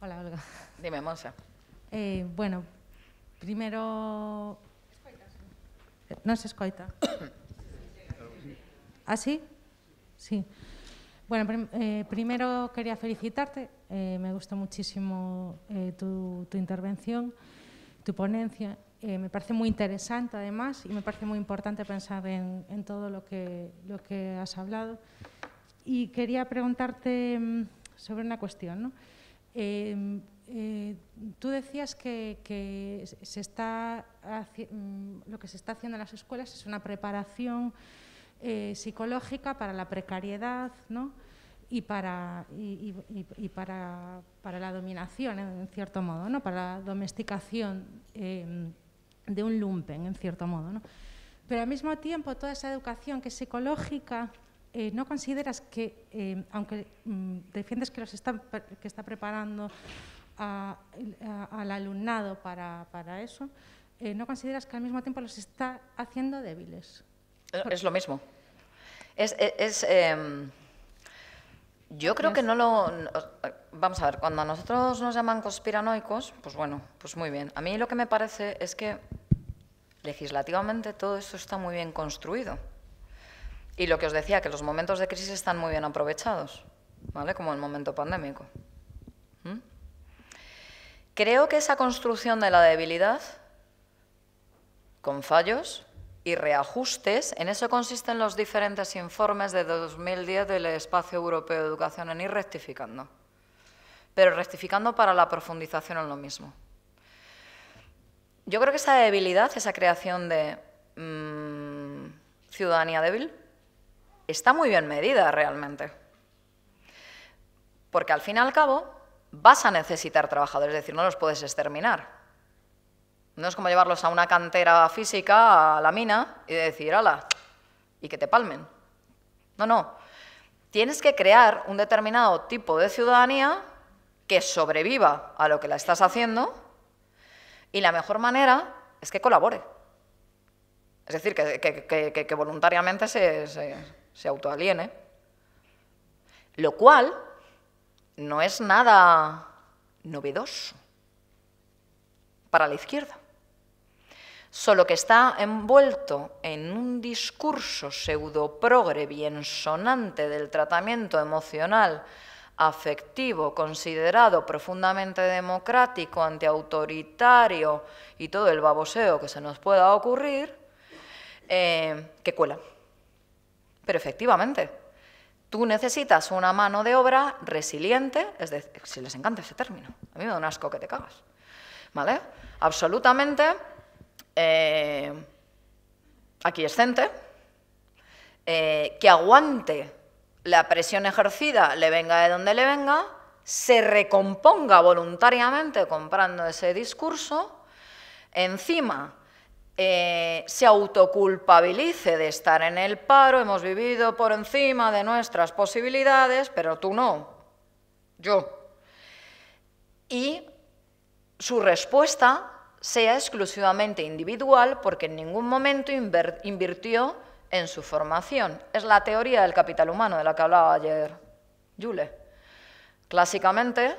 Hola, Olga. Dime, Mosa. Eh, bueno, primero... No se escoita. Así? Ah, sí. sí. Bueno, eh, primero quería felicitarte. Eh, me gustó muchísimo eh, tu, intervención, tu ponencia. me parece muy interesante, además, y me parece muy importante pensar en, todo lo que, que has hablado. Y quería preguntarte mm, sobre una cuestión. ¿no? tú decías que, mm, lo que se está haciendo en las escuelas es una preparación eh, psicológica para la precariedad ¿no? y, para, la dominación, en cierto modo, ¿no? para la domesticación em, de un lumpen, en cierto modo. ¿no? Pero al mismo tiempo, toda esa educación que es psicológica, eh, ¿no consideras que, em, aunque mm, defiendes que, los que está preparando al alumnado para, para eso, eh, ¿no consideras que al mismo tiempo los está haciendo débiles? Es lo mismo. Es, e, em, yo creo que no lo... Vamos a ver, cuando a nosotros nos llaman conspiranoicos, pues bueno, pues muy bien. A mí lo que me parece es que legislativamente todo esto está muy bien construido. Y lo que os decía, que los momentos de crisis están muy bien aprovechados, ¿vale? Como el momento pandémico. ¿Mm? Creo que esa construcción de la debilidad, con fallos, y reajustes. En eso consisten los diferentes informes de 2010 del Espacio Europeo de Educación en ir rectificando, pero rectificando para la profundización en lo mismo. Yo creo que esa debilidad, esa creación de mm, ciudadanía débil, está muy bien medida realmente. Porque al fin y al cabo vas a necesitar trabajadores, es decir, no los puedes exterminar. No es como llevarlos a una cantera física, a la mina, y decir, ala, y que te palmen. No, no. Tienes que crear un determinado tipo de ciudadanía que sobreviva a lo que la estás haciendo y la mejor manera es que colabore. Es decir, que, voluntariamente se, se autoaliene. Lo cual no es nada novedoso para la izquierda solo que está envuelto en un discurso pseudoprogre sonante del tratamiento emocional afectivo, considerado profundamente democrático, antiautoritario y todo el baboseo que se nos pueda ocurrir, eh, que cuela. Pero efectivamente, tú necesitas una mano de obra resiliente, es decir, si les encanta ese término, a mí me da un asco que te cagas, ¿vale? Absolutamente eh, aquí es eh, que aguante la presión ejercida, le venga de donde le venga, se recomponga voluntariamente comprando ese discurso, encima eh, se autoculpabilice de estar en el paro, hemos vivido por encima de nuestras posibilidades, pero tú no, yo. Y su respuesta sea exclusivamente individual porque en ningún momento invirtió en su formación. Es la teoría del capital humano de la que hablaba ayer Jule. Clásicamente,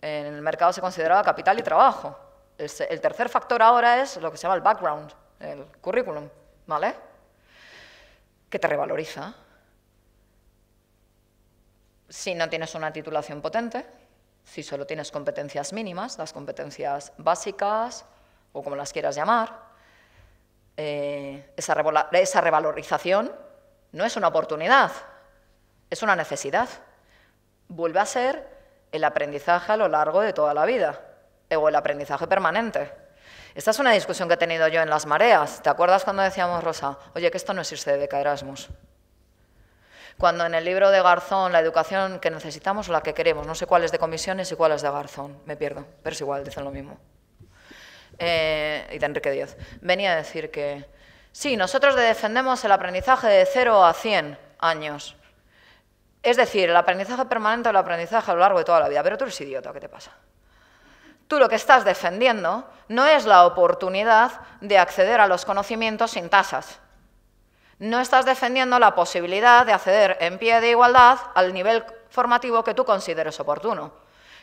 en el mercado se consideraba capital y trabajo. el tercer factor ahora es lo que se llama el background, el currículum, ¿vale? Que te revaloriza. Si no tienes una titulación potente, si solo tienes competencias mínimas, las competencias básicas o como las quieras llamar, eh, esa, revalorización no es una oportunidad, es una necesidad. Vuelve a ser el aprendizaje a lo largo de toda la vida eh, o el aprendizaje permanente. Esta es una discusión que he tenido yo en las mareas. ¿Te acuerdas cuando decíamos, Rosa, oye, que esto no es irse de beca Erasmus? cuando en el libro de Garzón, la educación que necesitamos o la que queremos, no sé cuál es de comisiones y cuál es de Garzón, me pierdo, pero es igual, dicen lo mismo. Eh, y de Enrique Díaz, venía a decir que sí, nosotros defendemos el aprendizaje de 0 a 100 años. Es decir, el aprendizaje permanente o el aprendizaje a lo largo de toda la vida. Pero tú eres idiota, ¿qué te pasa? Tú lo que estás defendiendo no es la oportunidad de acceder a los conocimientos sin tasas no estás defendiendo la posibilidad de acceder en pie de igualdad al nivel formativo que tú consideres oportuno.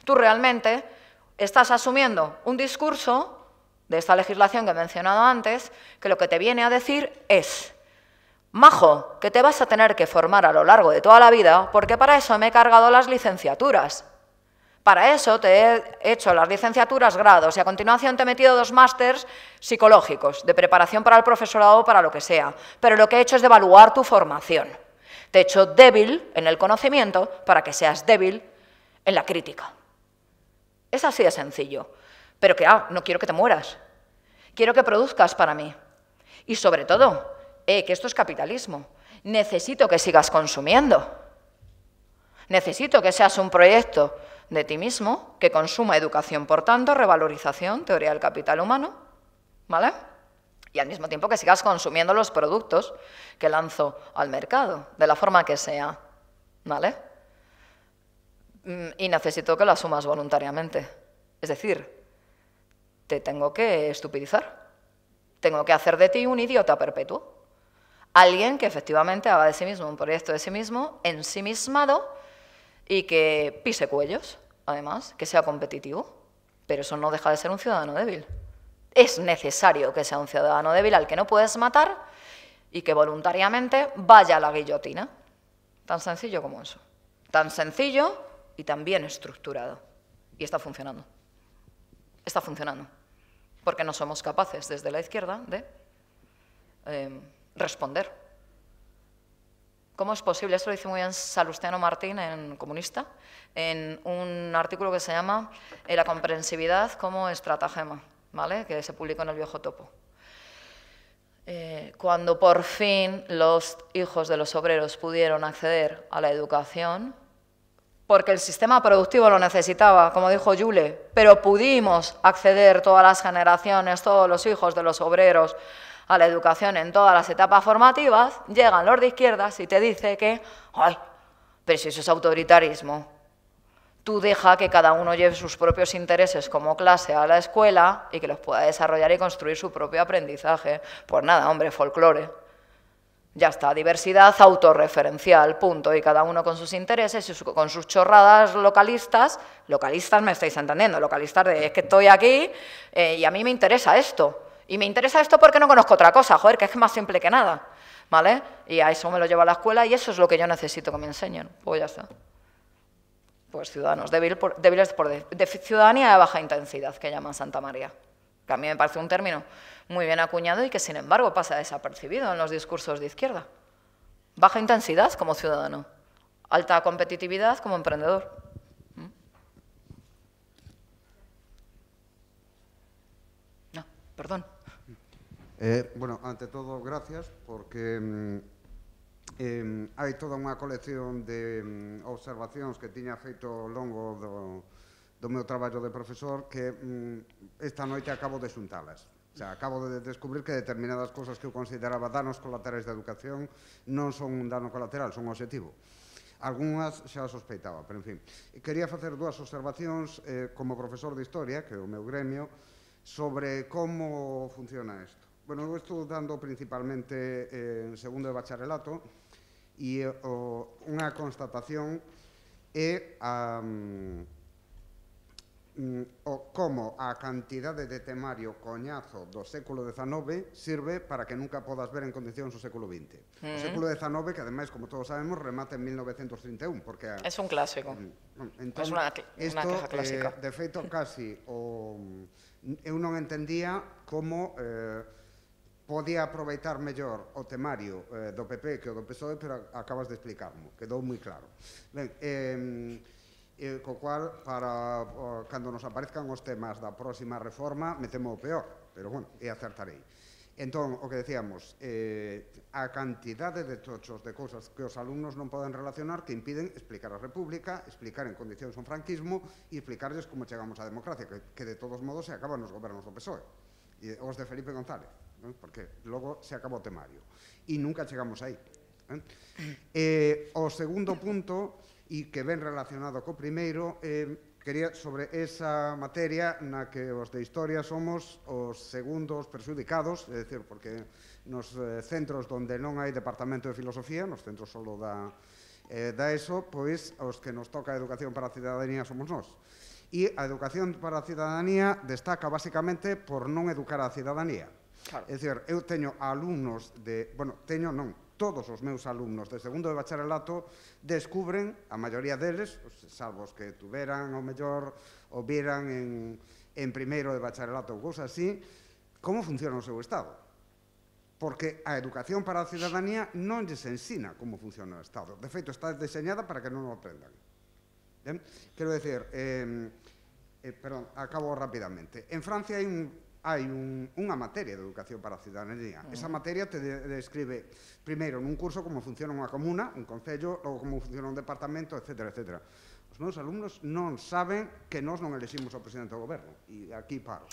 Tú realmente estás asumiendo un discurso de esta legislación que he mencionado antes, que lo que te viene a decir es, majo, que te vas a tener que formar a lo largo de toda la vida, porque para eso me he cargado las licenciaturas. Para eso te he hecho las licenciaturas, grados y a continuación te he metido dos másters psicológicos, de preparación para el profesorado o para lo que sea. Pero lo que he hecho es devaluar tu formación. Te he hecho débil en el conocimiento para que seas débil en la crítica. Es así de sencillo. Pero que, ah, no quiero que te mueras. Quiero que produzcas para mí. Y sobre todo, eh, que esto es capitalismo. Necesito que sigas consumiendo. Necesito que seas un proyecto de ti mismo, que consuma educación, por tanto, revalorización, teoría del capital humano, ¿vale? Y al mismo tiempo que sigas consumiendo los productos que lanzo al mercado, de la forma que sea, ¿vale? Mm, y necesito que lo asumas voluntariamente. Es decir, te tengo que estupidizar, tengo que hacer de ti un idiota perpetuo. Alguien que efectivamente haga de sí mismo un proyecto de sí mismo, ensimismado, y que pise cuellos, además, que sea competitivo, pero eso no deja de ser un ciudadano débil. Es necesario que sea un ciudadano débil al que no puedes matar y que voluntariamente vaya a la guillotina. Tan sencillo como eso. Tan sencillo y tan bien estructurado. Y está funcionando. Está funcionando. Porque no somos capaces desde la izquierda de eh, responder ¿Cómo es posible? Esto lo dice muy bien Salustiano Martín, en Comunista, en un artículo que se llama eh, La comprensividad como estratagema, ¿vale? que se publicó en el viejo topo. Eh, cuando por fin los hijos de los obreros pudieron acceder a la educación, porque el sistema productivo lo necesitaba, como dijo Yule, pero pudimos acceder todas las generaciones, todos los hijos de los obreros, a la educación en todas las etapas formativas, llegan los de izquierdas y te dice que, ay, pero si eso es autoritarismo, tú deja que cada uno lleve sus propios intereses como clase a la escuela y que los pueda desarrollar y construir su propio aprendizaje. Pues nada, hombre, folclore. Ya está, diversidad autorreferencial, punto. Y cada uno con sus intereses y con sus chorradas localistas. Localistas me estáis entendiendo, localistas de es que estoy aquí eh, y a mí me interesa esto. Y me interesa esto porque no conozco otra cosa, joder, que es más simple que nada. ¿Vale? Y a eso me lo llevo a la escuela y eso es lo que yo necesito que me enseñen. Pues ya está. Pues ciudadanos, débil por, débiles por ciudadanía de baja intensidad, que llaman Santa María. Que a mí me parece un término muy bien acuñado y que, sin embargo, pasa desapercibido en los discursos de izquierda. Baja intensidad como ciudadano, alta competitividad como emprendedor. ¿Mm? No, perdón. Eh, bueno, ante todo, gracias, porque eh, hai toda unha colección de mm, observacións que tiña feito longo do, do meu traballo de profesor que mm, esta noite acabo de xuntalas. O sea, acabo de descubrir que determinadas cosas que eu consideraba danos colaterais da educación non son un dano colateral, son un objetivo. Algúnas xa sospeitaba, pero en fin. Quería facer dúas observacións eh, como profesor de Historia, que é o meu gremio, sobre como funciona isto. Bueno, eu estou dando principalmente eh, en eh, segundo de bacharelato eh, e mm, o, unha constatación é a, um, o como a cantidade de temario coñazo do século XIX sirve para que nunca podas ver en condicións o século XX. Mm. O século XIX, que ademais, como todos sabemos, remata en 1931, porque... É un clásico. Mm, entón, es una, una clásica. Eh, de feito, casi, o, mm, eu non entendía como... Eh, podía aproveitar mellor o temario eh, do PP que o do PSOE, pero acabas de explicarmo, quedou moi claro. Ben, eh, eh, co cual, para, oh, cando nos aparezcan os temas da próxima reforma, me temo o peor, pero bueno, e acertarei. Entón, o que decíamos, eh, a cantidade de tochos de cousas que os alumnos non poden relacionar que impiden explicar a República, explicar en condicións un franquismo e explicarles como chegamos á democracia, que, que de todos modos se acaban nos gobernos do PSOE, e os de Felipe González. ¿eh? porque logo se acaba o temario e nunca chegamos aí. ¿eh? Eh, o segundo punto, e que ben relacionado co primeiro, eh, quería sobre esa materia na que os de historia somos os segundos perxudicados, é dicir, porque nos eh, centros onde non hai departamento de filosofía, nos centros solo da, eh, da ESO, pois os que nos toca a educación para a cidadanía somos nós. E a educación para a cidadanía destaca basicamente por non educar a cidadanía. Claro. É dicir, eu teño alumnos de, bueno, teño non, todos os meus alumnos de segundo de bacharelato descubren, a maioría deles, salvo os que tuveran o mellor o viran en, en primeiro de bacharelato ou cousas así, como funciona o seu Estado. Porque a educación para a cidadanía non lles ensina como funciona o Estado. De feito, está deseñada para que non o aprendan. Ben? Quero decir, eh, eh, perdón, acabo rapidamente. En Francia hai un hai un, unha materia de educación para a cidadanía. Mm. Esa materia te describe, primeiro, nun curso como funciona unha comuna, un concello, logo como funciona un departamento, etc. etc. Os meus alumnos non saben que nós non eleximos ao presidente do goberno. E aquí paro.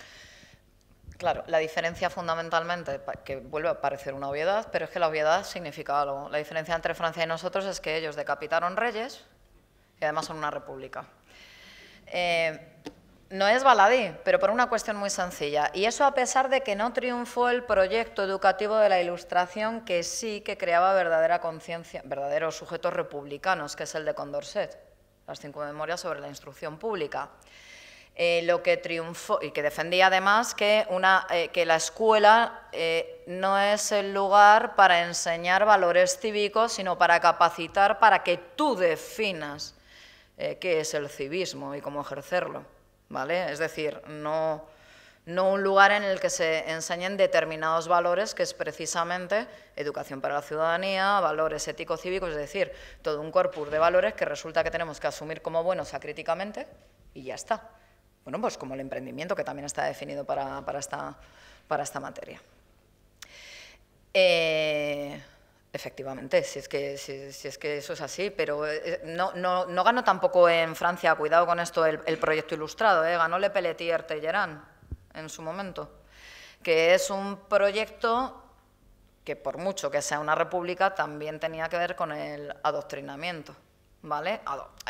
Claro, la diferencia fundamentalmente, que vuelve a parecer una obviedad, pero es que la obviedad significa algo. La diferencia entre Francia y nosotros es que ellos decapitaron reyes y además son una república. Eh, No es baladí, pero por una cuestión muy sencilla. Y eso a pesar de que no triunfó el proyecto educativo de la Ilustración, que sí que creaba verdadera conciencia, verdaderos sujetos republicanos, que es el de Condorcet, las cinco memorias sobre la instrucción pública. Eh, lo que triunfó y que defendía además que, eh, que la escuela eh, no es el lugar para enseñar valores cívicos, sino para capacitar para que tú definas qué es el civismo y cómo ejercerlo. ¿vale? Es decir, no, no un lugar en el que se enseñen determinados valores, que es precisamente educación para la ciudadanía, valores ético-cívicos, es decir, todo un corpus de valores que resulta que tenemos que asumir como buenos acríticamente y ya está. Bueno, pues como el emprendimiento, que también está definido para, para, esta, materia. Eh, Efectivamente, si es que, si, es que eso es así, pero eh, no, no, no ganó tampoco en Francia, cuidado con esto, el, proyecto ilustrado, ¿eh? ganó Le Pelletier Telleran en su momento, que es un proyecto que por mucho que sea una república, también tenía que ver con el adoctrinamiento, ¿vale?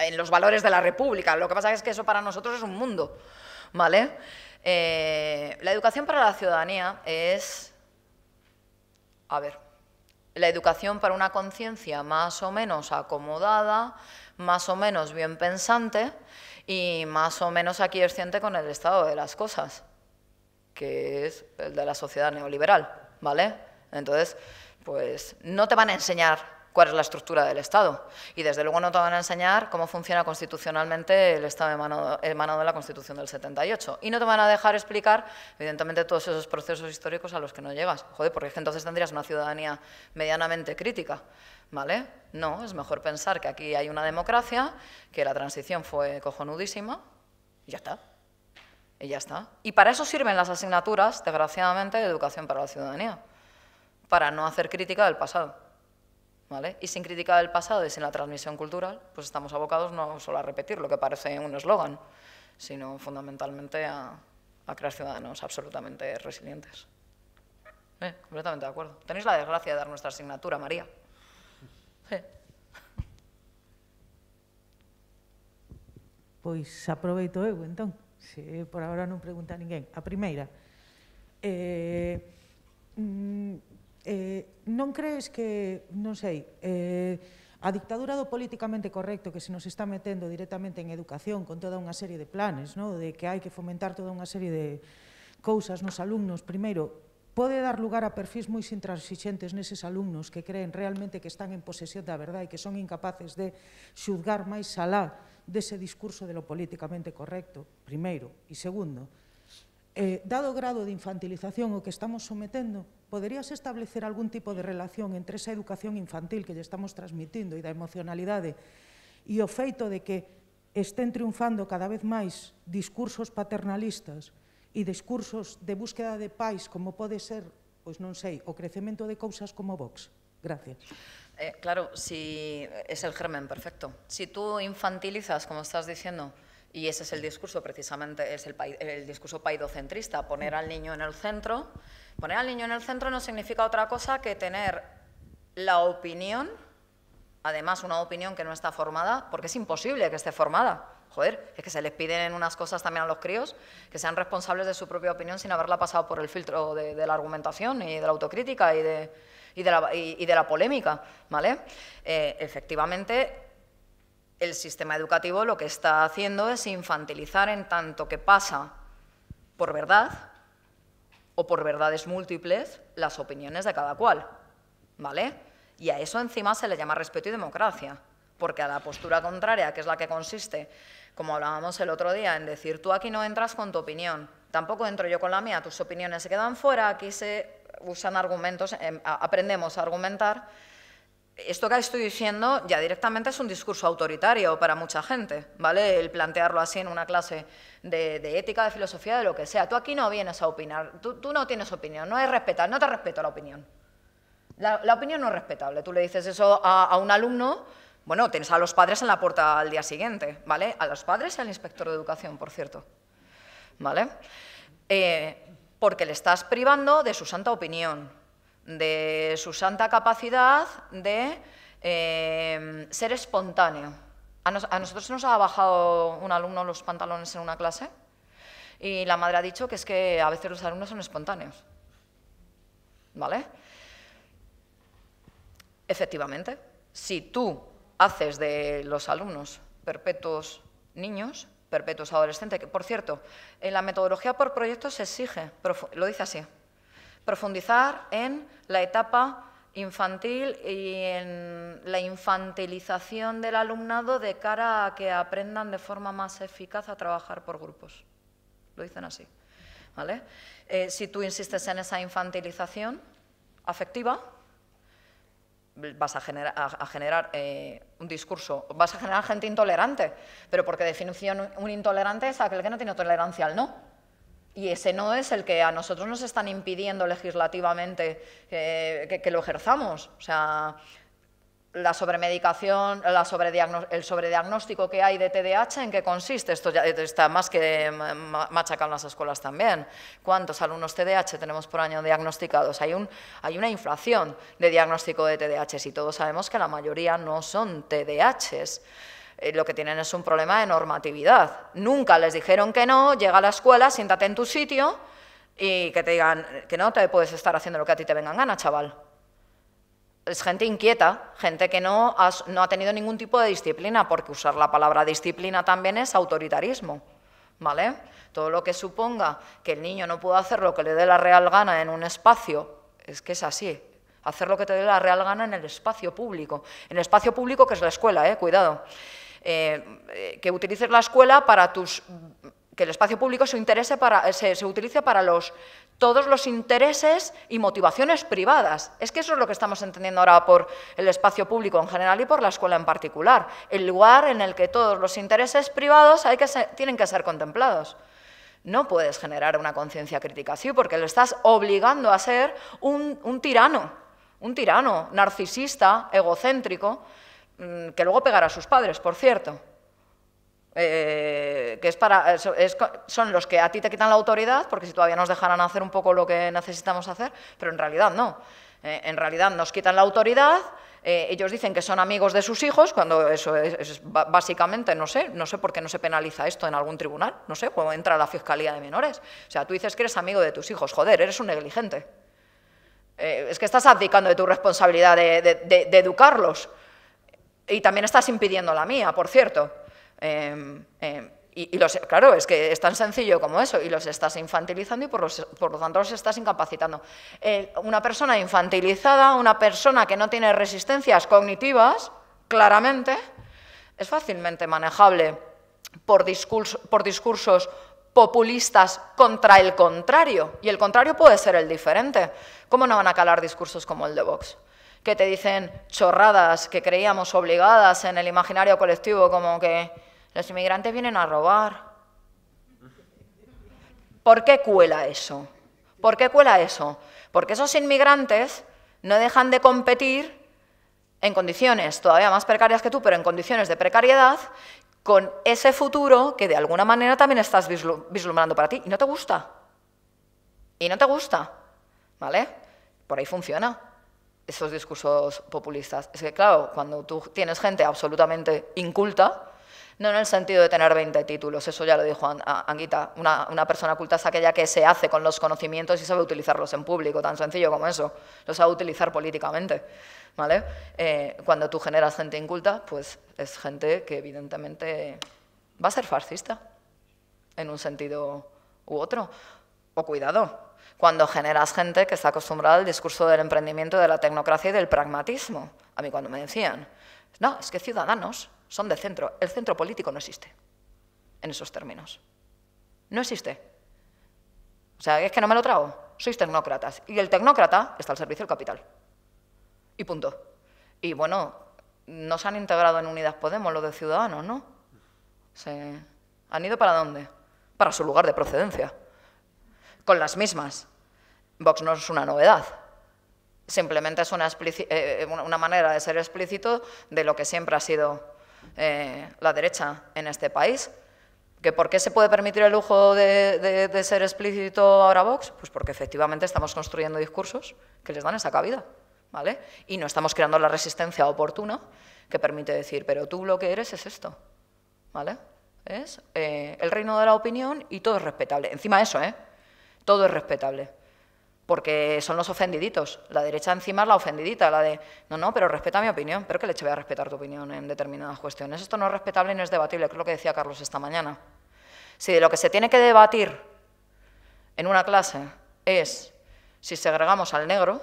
En los valores de la república, lo que pasa es que eso para nosotros es un mundo, ¿vale? Eh, la educación para la ciudadanía es... A ver, la educación para una conciencia más o menos acomodada, más o menos bien pensante y más o menos aquiescente con el estado de las cosas, que es el de la sociedad neoliberal, ¿vale? Entonces, pues no te van a enseñar cuál es la estructura del Estado. Y desde luego no te van a enseñar cómo funciona constitucionalmente el Estado emanado, de la Constitución del 78. Y no te van a dejar explicar, evidentemente, todos esos procesos históricos a los que no llegas. Joder, porque entonces tendrías una ciudadanía medianamente crítica. ¿Vale? No, es mejor pensar que aquí hay una democracia, que la transición fue cojonudísima, y ya está. Y ya está. Y para eso sirven las asignaturas, desgraciadamente, de educación para la ciudadanía, para no hacer crítica del pasado. Y sin criticar el pasado y sin la transmisión cultural, pues estamos abocados no solo a repetir lo que parece un eslogan, sino fundamentalmente a, crear ciudadanos absolutamente resilientes. Eh, completamente de acuerdo. Tenéis la desgracia de dar nuestra asignatura, María. Eh. Pues aproveito eu, eh, por ahora no pregunta A nadie. A primera. Mm, Eh, non crees que, non sei, eh, a dictadura do políticamente correcto que se nos está metendo directamente en educación con toda unha serie de planes, no? de que hai que fomentar toda unha serie de cousas nos alumnos, primeiro, pode dar lugar a perfis moi intransixentes neses alumnos que creen realmente que están en posesión da verdade e que son incapaces de xuzgar máis alá dese discurso de lo políticamente correcto, primeiro. E segundo, eh, dado o grado de infantilización o que estamos sometendo, poderías establecer algún tipo de relación entre esa educación infantil que lle estamos transmitindo e da emocionalidade e o feito de que estén triunfando cada vez máis discursos paternalistas e discursos de búsqueda de pais como pode ser, pois non sei, o crecemento de cousas como Vox. Gracias. Eh, claro, si es el germen, perfecto. Si tú infantilizas, como estás diciendo, Y ese es el discurso, precisamente, es el, el, discurso paidocentrista, poner al niño en el centro. Poner al niño en el centro no significa otra cosa que tener la opinión, además una opinión que no está formada, porque es imposible que esté formada. Joder, es que se les piden unas cosas también a los críos, que sean responsables de su propia opinión sin haberla pasado por el filtro de, la argumentación y de la autocrítica y de, y de, la, polémica, ¿vale? Eh, efectivamente, el sistema educativo lo que está haciendo es infantilizar en tanto que pasa por verdad o por verdades múltiples las opiniones de cada cual, ¿vale? Y a eso encima se le llama respeto y democracia, porque a la postura contraria, que es la que consiste, como hablábamos el otro día, en decir tú aquí no entras con tu opinión, tampoco entro yo con la mía, tus opiniones se quedan fuera, aquí se usan argumentos, em, aprendemos a argumentar, esto que estoy diciendo ya directamente es un discurso autoritario para mucha gente, ¿vale? El plantearlo así en una clase de, ética, de filosofía, de lo que sea. Tú aquí no vienes a opinar, tú, no tienes opinión, no es respetar, no te respeto la opinión. La, opinión no es respetable. Tú le dices eso a, un alumno, bueno, tienes a los padres en la puerta al día siguiente, ¿vale? A los padres y al inspector de educación, por cierto, ¿vale? Eh, porque le estás privando de su santa opinión, de su santa capacidad de eh, ser espontáneo. A, nosotros nos ha bajado un alumno los pantalones en una clase y la madre ha dicho que es que a veces los alumnos son espontáneos. ¿Vale? Efectivamente, si tú haces de los alumnos perpetuos niños, perpetuos adolescentes, que por cierto, en la metodología por proyectos se exige, lo dice así, profundizar en la etapa infantil y en la infantilización del alumnado de cara a que aprendan de forma más eficaz a trabajar por grupos. Lo dicen así. ¿vale? Eh, si tú insistes en esa infantilización afectiva, vas a generar, a generar eh, un discurso, vas a generar gente intolerante, pero porque definición un intolerante es aquel que no tiene tolerancia al no. Y ese no es el que a nosotros nos están impidiendo legislativamente eh, que, lo ejerzamos. O sea, la sobremedicación, el sobrediagnóstico que hay de TDAH, ¿en qué consiste? Esto ya está más que machacando las escuelas también. ¿Cuántos alumnos TDAH tenemos por año diagnosticados? Hay, hay una inflación de diagnóstico de TDAH y todos sabemos que la mayoría no son TDAHs. Eh, lo que tienen es un problema de normatividad. Nunca les dijeron que no, llega a la escuela, siéntate en tu sitio y que te digan que no te puedes estar haciendo lo que a ti te vengan gana, chaval. Es gente inquieta, gente que no, no ha tenido ningún tipo de disciplina, porque usar la palabra disciplina también es autoritarismo. ¿Vale? Todo lo que suponga que el niño no pueda hacer lo que le dé la real gana en un espacio, es que es así, hacer lo que te dé la real gana en el espacio público, en el espacio público que es la escuela, eh, cuidado. Eh, que utilices la escuela para tus que el espacio público se, interese para, se, utilice para todos los intereses y motivaciones privadas. Es que eso es lo que estamos entendiendo ahora por el espacio público en general y por la escuela en particular. El lugar en el que todos los intereses privados hay que tienen que ser contemplados. No puedes generar una conciencia crítica así porque lo estás obligando a ser un tirano, un tirano narcisista, egocéntrico, Mm, que luego pegará a sus padres, por cierto, eh, que es para, son los que a ti te quitan la autoridad, porque si todavía nos dejaran hacer un poco lo que necesitamos hacer, pero en realidad no. Eh, en realidad nos quitan la autoridad, eh, ellos dicen que son amigos de sus hijos, cuando eso es, básicamente, no sé, no sé por qué no se penaliza esto en algún tribunal, no sé, cuando entra la Fiscalía de Menores. O sea, tú dices que eres amigo de tus hijos, joder, eres un negligente. es que estás abdicando de tu responsabilidad de educarlos. Y también estás impidiendo la mía, por cierto. Em, em, y, los, claro, es que es tan sencillo como eso, y los estás infantilizando y por, los, lo tanto los estás incapacitando. una persona infantilizada, una persona que no tiene resistencias cognitivas, claramente, es fácilmente manejable por, por discursos populistas contra el contrario, y el contrario puede ser el diferente. ¿Cómo no van a calar discursos como el de Vox? que te dicen chorradas que creíamos obligadas en el imaginario colectivo, como que los inmigrantes vienen a robar. ¿Por qué cuela eso? ¿Por qué cuela eso? Porque esos inmigrantes no dejan de competir en condiciones todavía más precarias que tú, pero en condiciones de precariedad, con ese futuro que de alguna manera también estás vislumbrando para ti. Y no te gusta. Y no te gusta. ¿Vale? Por ahí funciona esos discursos populistas. Es que, claro, cuando tú tienes gente absolutamente inculta, no en el sentido de tener 20 títulos, eso ya lo dijo Anguita, una, persona culta es aquella que se hace con los conocimientos y sabe utilizarlos en público, tan sencillo como eso, lo sabe utilizar políticamente. ¿vale? Eh, cuando tú generas gente inculta, pues es gente que evidentemente va a ser fascista, en un sentido u otro. O cuidado, cuando generas gente que está acostumbrada al discurso del emprendimiento, de la tecnocracia y del pragmatismo. A mí cuando me decían, no, es que ciudadanos son de centro, el centro político no existe en esos términos. No existe. O sea, es que no me lo trago, sois tecnócratas. Y el tecnócrata está al servicio del capital. Y punto. Y bueno, no se han integrado en Unidas Podemos los de Ciudadanos, ¿no? Se... ¿Han ido para dónde? Para su lugar de procedencia con las mismas. Vox no es una novedad, simplemente es una, eh, eh, manera de ser explícito de lo que siempre ha sido eh, la derecha en este país. ¿Que ¿Por qué se puede permitir el lujo de, ser explícito ahora Vox? Pues porque efectivamente estamos construyendo discursos que les dan esa cabida. ¿Vale? Y no estamos creando la resistencia oportuna que permite decir, pero tú lo que eres es esto, ¿vale? Es el reino de la opinión y todo es respetable. Encima eso, ¿eh? todo es respetable. Porque son los ofendiditos. La derecha encima es la ofendidita, la de, no, no, pero respeta mi opinión. Pero que le voy a respetar tu opinión en determinadas cuestiones. Esto no es respetable y no es debatible, que es lo que decía Carlos esta mañana. Si de lo que se tiene que debatir en una clase es si segregamos al negro,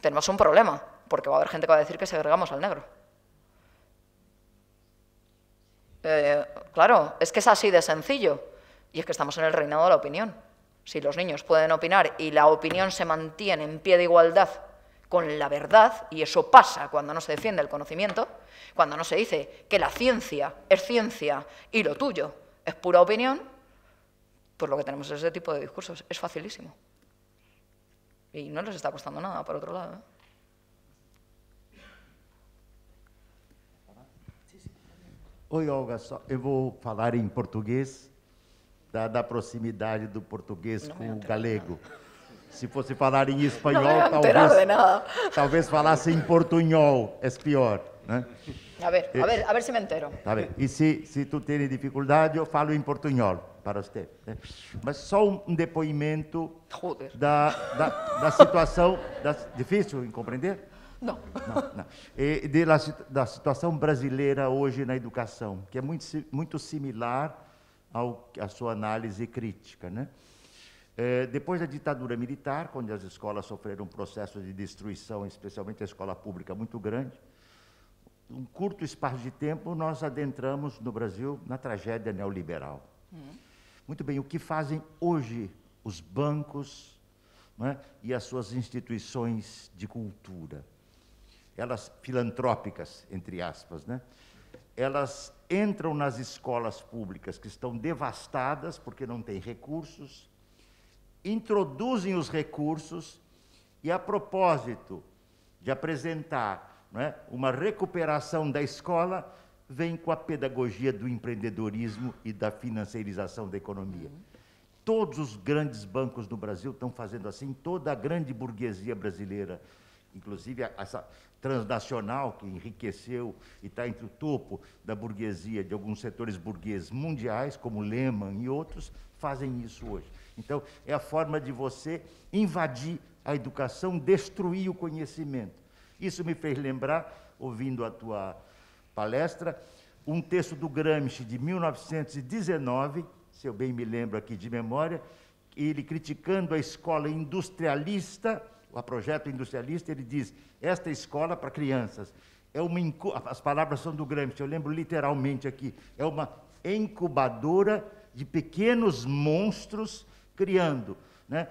tenemos un problema, porque va a haber gente que va a decir que segregamos al negro. Eh, claro, es que es así de sencillo. Y es que estamos en el reinado de la opinión. Si los niños pueden opinar y la opinión se mantiene en pie de igualdad con la verdad, y eso pasa cuando no se defiende el conocimiento, cuando no se dice que la ciencia es ciencia y lo tuyo es pura opinión, pues lo que tenemos es ese tipo de discursos. Es facilísimo. Y no les está costando nada, por otro lado. ¿eh? Oi, Olga, eu vou falar em da, da proximidade do português não, com o galego. Se fosse falar em espanhol, não, talvez, talvez falasse em portunhol, é pior. Né? A ver, a eh, ver, a ver se me entero. Tá bem. E se, se tu tem dificuldade, eu falo em portunhol para você. Né? Mas só um depoimento da, da, da, situação. Da, difícil em compreender? Não. não, não. E de, da, da situação brasileira hoje na educação, que é muito, muito similar ao, sua análise crítica. Né? É, depois da ditadura militar, quando as escolas sofreram um processo de destruição, especialmente a escola pública, muito grande, um curto espaço de tempo nós adentramos no Brasil na tragédia neoliberal. Hum. Muito bem, o que fazem hoje os bancos né, e as suas instituições de cultura? Elas filantrópicas, entre aspas, né? elas entram nas escolas públicas que estão devastadas porque não têm recursos, introduzem os recursos e, a propósito de apresentar é, uma recuperação da escola, vem com a pedagogia do empreendedorismo e da financiarização da economia. Todos os grandes bancos do Brasil estão fazendo assim, toda a grande burguesia brasileira, inclusive essa, transnacional que enriqueceu e está entre o topo da burguesia, de alguns setores burgueses mundiais, como Lehman e outros, fazem isso hoje. Então, é a forma de você invadir a educação, destruir o conhecimento. Isso me fez lembrar, ouvindo a tua palestra, um texto do Gramsci de 1919, se eu bem me lembro aqui de memória, ele criticando a escola industrialista o projeto industrialista, ele diz: esta escola para crianças é uma as palavras são do Gramsci, eu lembro literalmente aqui, é uma incubadora de pequenos monstros criando, né,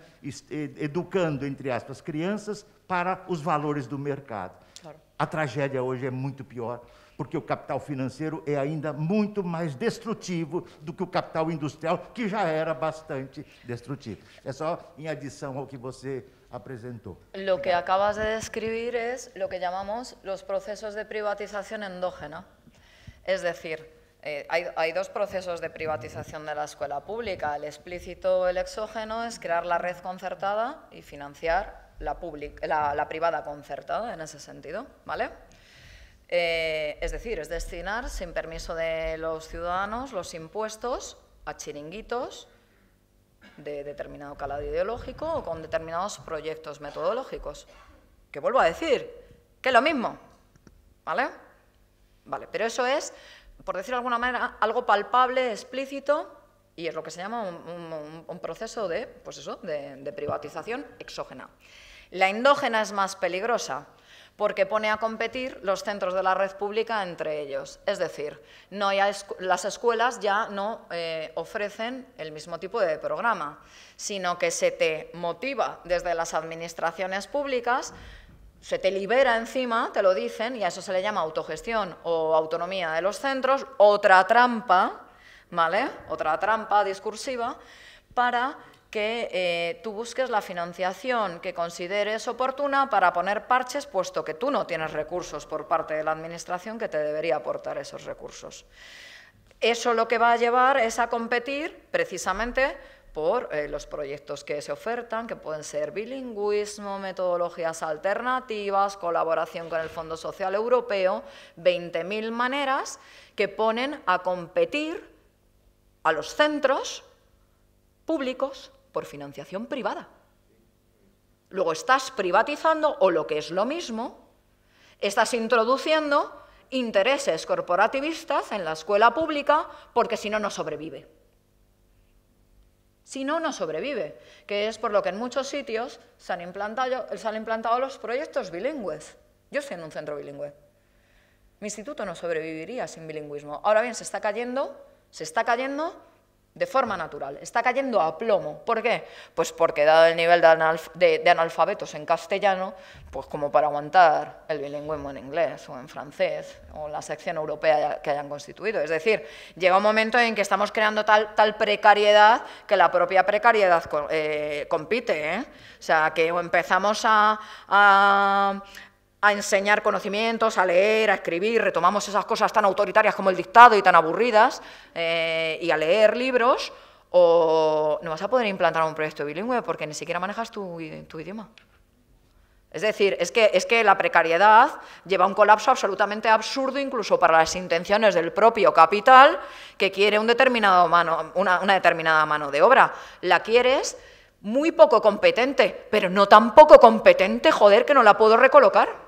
educando entre aspas crianças para os valores do mercado. Claro. A tragédia hoje é muito pior, porque o capital financeiro é ainda muito mais destrutivo do que o capital industrial, que já era bastante destrutivo. É só em adição ao que você Lo que acabas de describir es lo que llamamos los procesos de privatización endógena. Es decir, eh, hay, dos procesos de privatización de la escuela pública. El explícito el exógeno es crear la red concertada y financiar la, la, privada concertada en ese sentido. ¿vale? Eh, es decir, es destinar sin permiso de los ciudadanos los impuestos a chiringuitos, de determinado calado ideológico o con determinados proyectos metodológicos. Que vuelvo a decir, que es lo mismo, ¿vale? Vale, pero eso es, por decirlo de alguna manera, algo palpable, explícito, y es lo que se llama un, proceso pues de, de privatización exógena. La endógena es más peligrosa, porque pone a competir los centros de la red pública entre ellos. Es decir, no las escuelas ya no eh, ofrecen el mismo tipo de programa, sino que se te motiva desde las administraciones públicas se te libera encima, te lo dicen, y a eso se le llama autogestión o autonomía de los centros, otra trampa, ¿vale? Otra trampa discursiva para que eh, tú busques la financiación que consideres oportuna para poner parches, puesto que tú no tienes recursos por parte de la Administración que te debería aportar esos recursos. Eso lo que va a llevar es a competir precisamente por eh, los proyectos que se ofertan, que pueden ser bilingüismo, metodologías alternativas, colaboración con el Fondo Social Europeo, 20.000 maneras que ponen a competir a los centros públicos por financiación privada. Luego estás privatizando o lo que es lo mismo, estás introduciendo intereses corporativistas en la escuela pública porque si no, no sobrevive. Si no, no sobrevive, que es por lo que en muchos sitios se han implantado, los proyectos bilingües. Yo estoy en un centro bilingüe. Mi instituto no sobreviviría sin bilingüismo. Ahora bien, se está cayendo, se está cayendo de forma natural, está cayendo a plomo. ¿Por qué? Pues porque dado el nivel de, de, analfabetos en castellano, pues como para aguantar el bilingüismo en inglés o en francés o la sección europea que hayan constituido. Es decir, llega un momento en que estamos creando tal, tal precariedad que la propia precariedad eh, compite. ¿eh? O sea, que empezamos a a enseñar conocimientos, a leer, a escribir, retomamos esas cosas tan autoritarias como el dictado y tan aburridas, eh, y a leer libros, o no vas a poder implantar un proyecto bilingüe porque ni siquiera manejas tu, idioma. Es decir, es que, es que la precariedad lleva a un colapso absolutamente absurdo incluso para las intenciones del propio capital que quiere un determinado mano, una, una, determinada mano de obra. La quieres muy poco competente, pero no tan poco competente, joder, que no la puedo recolocar.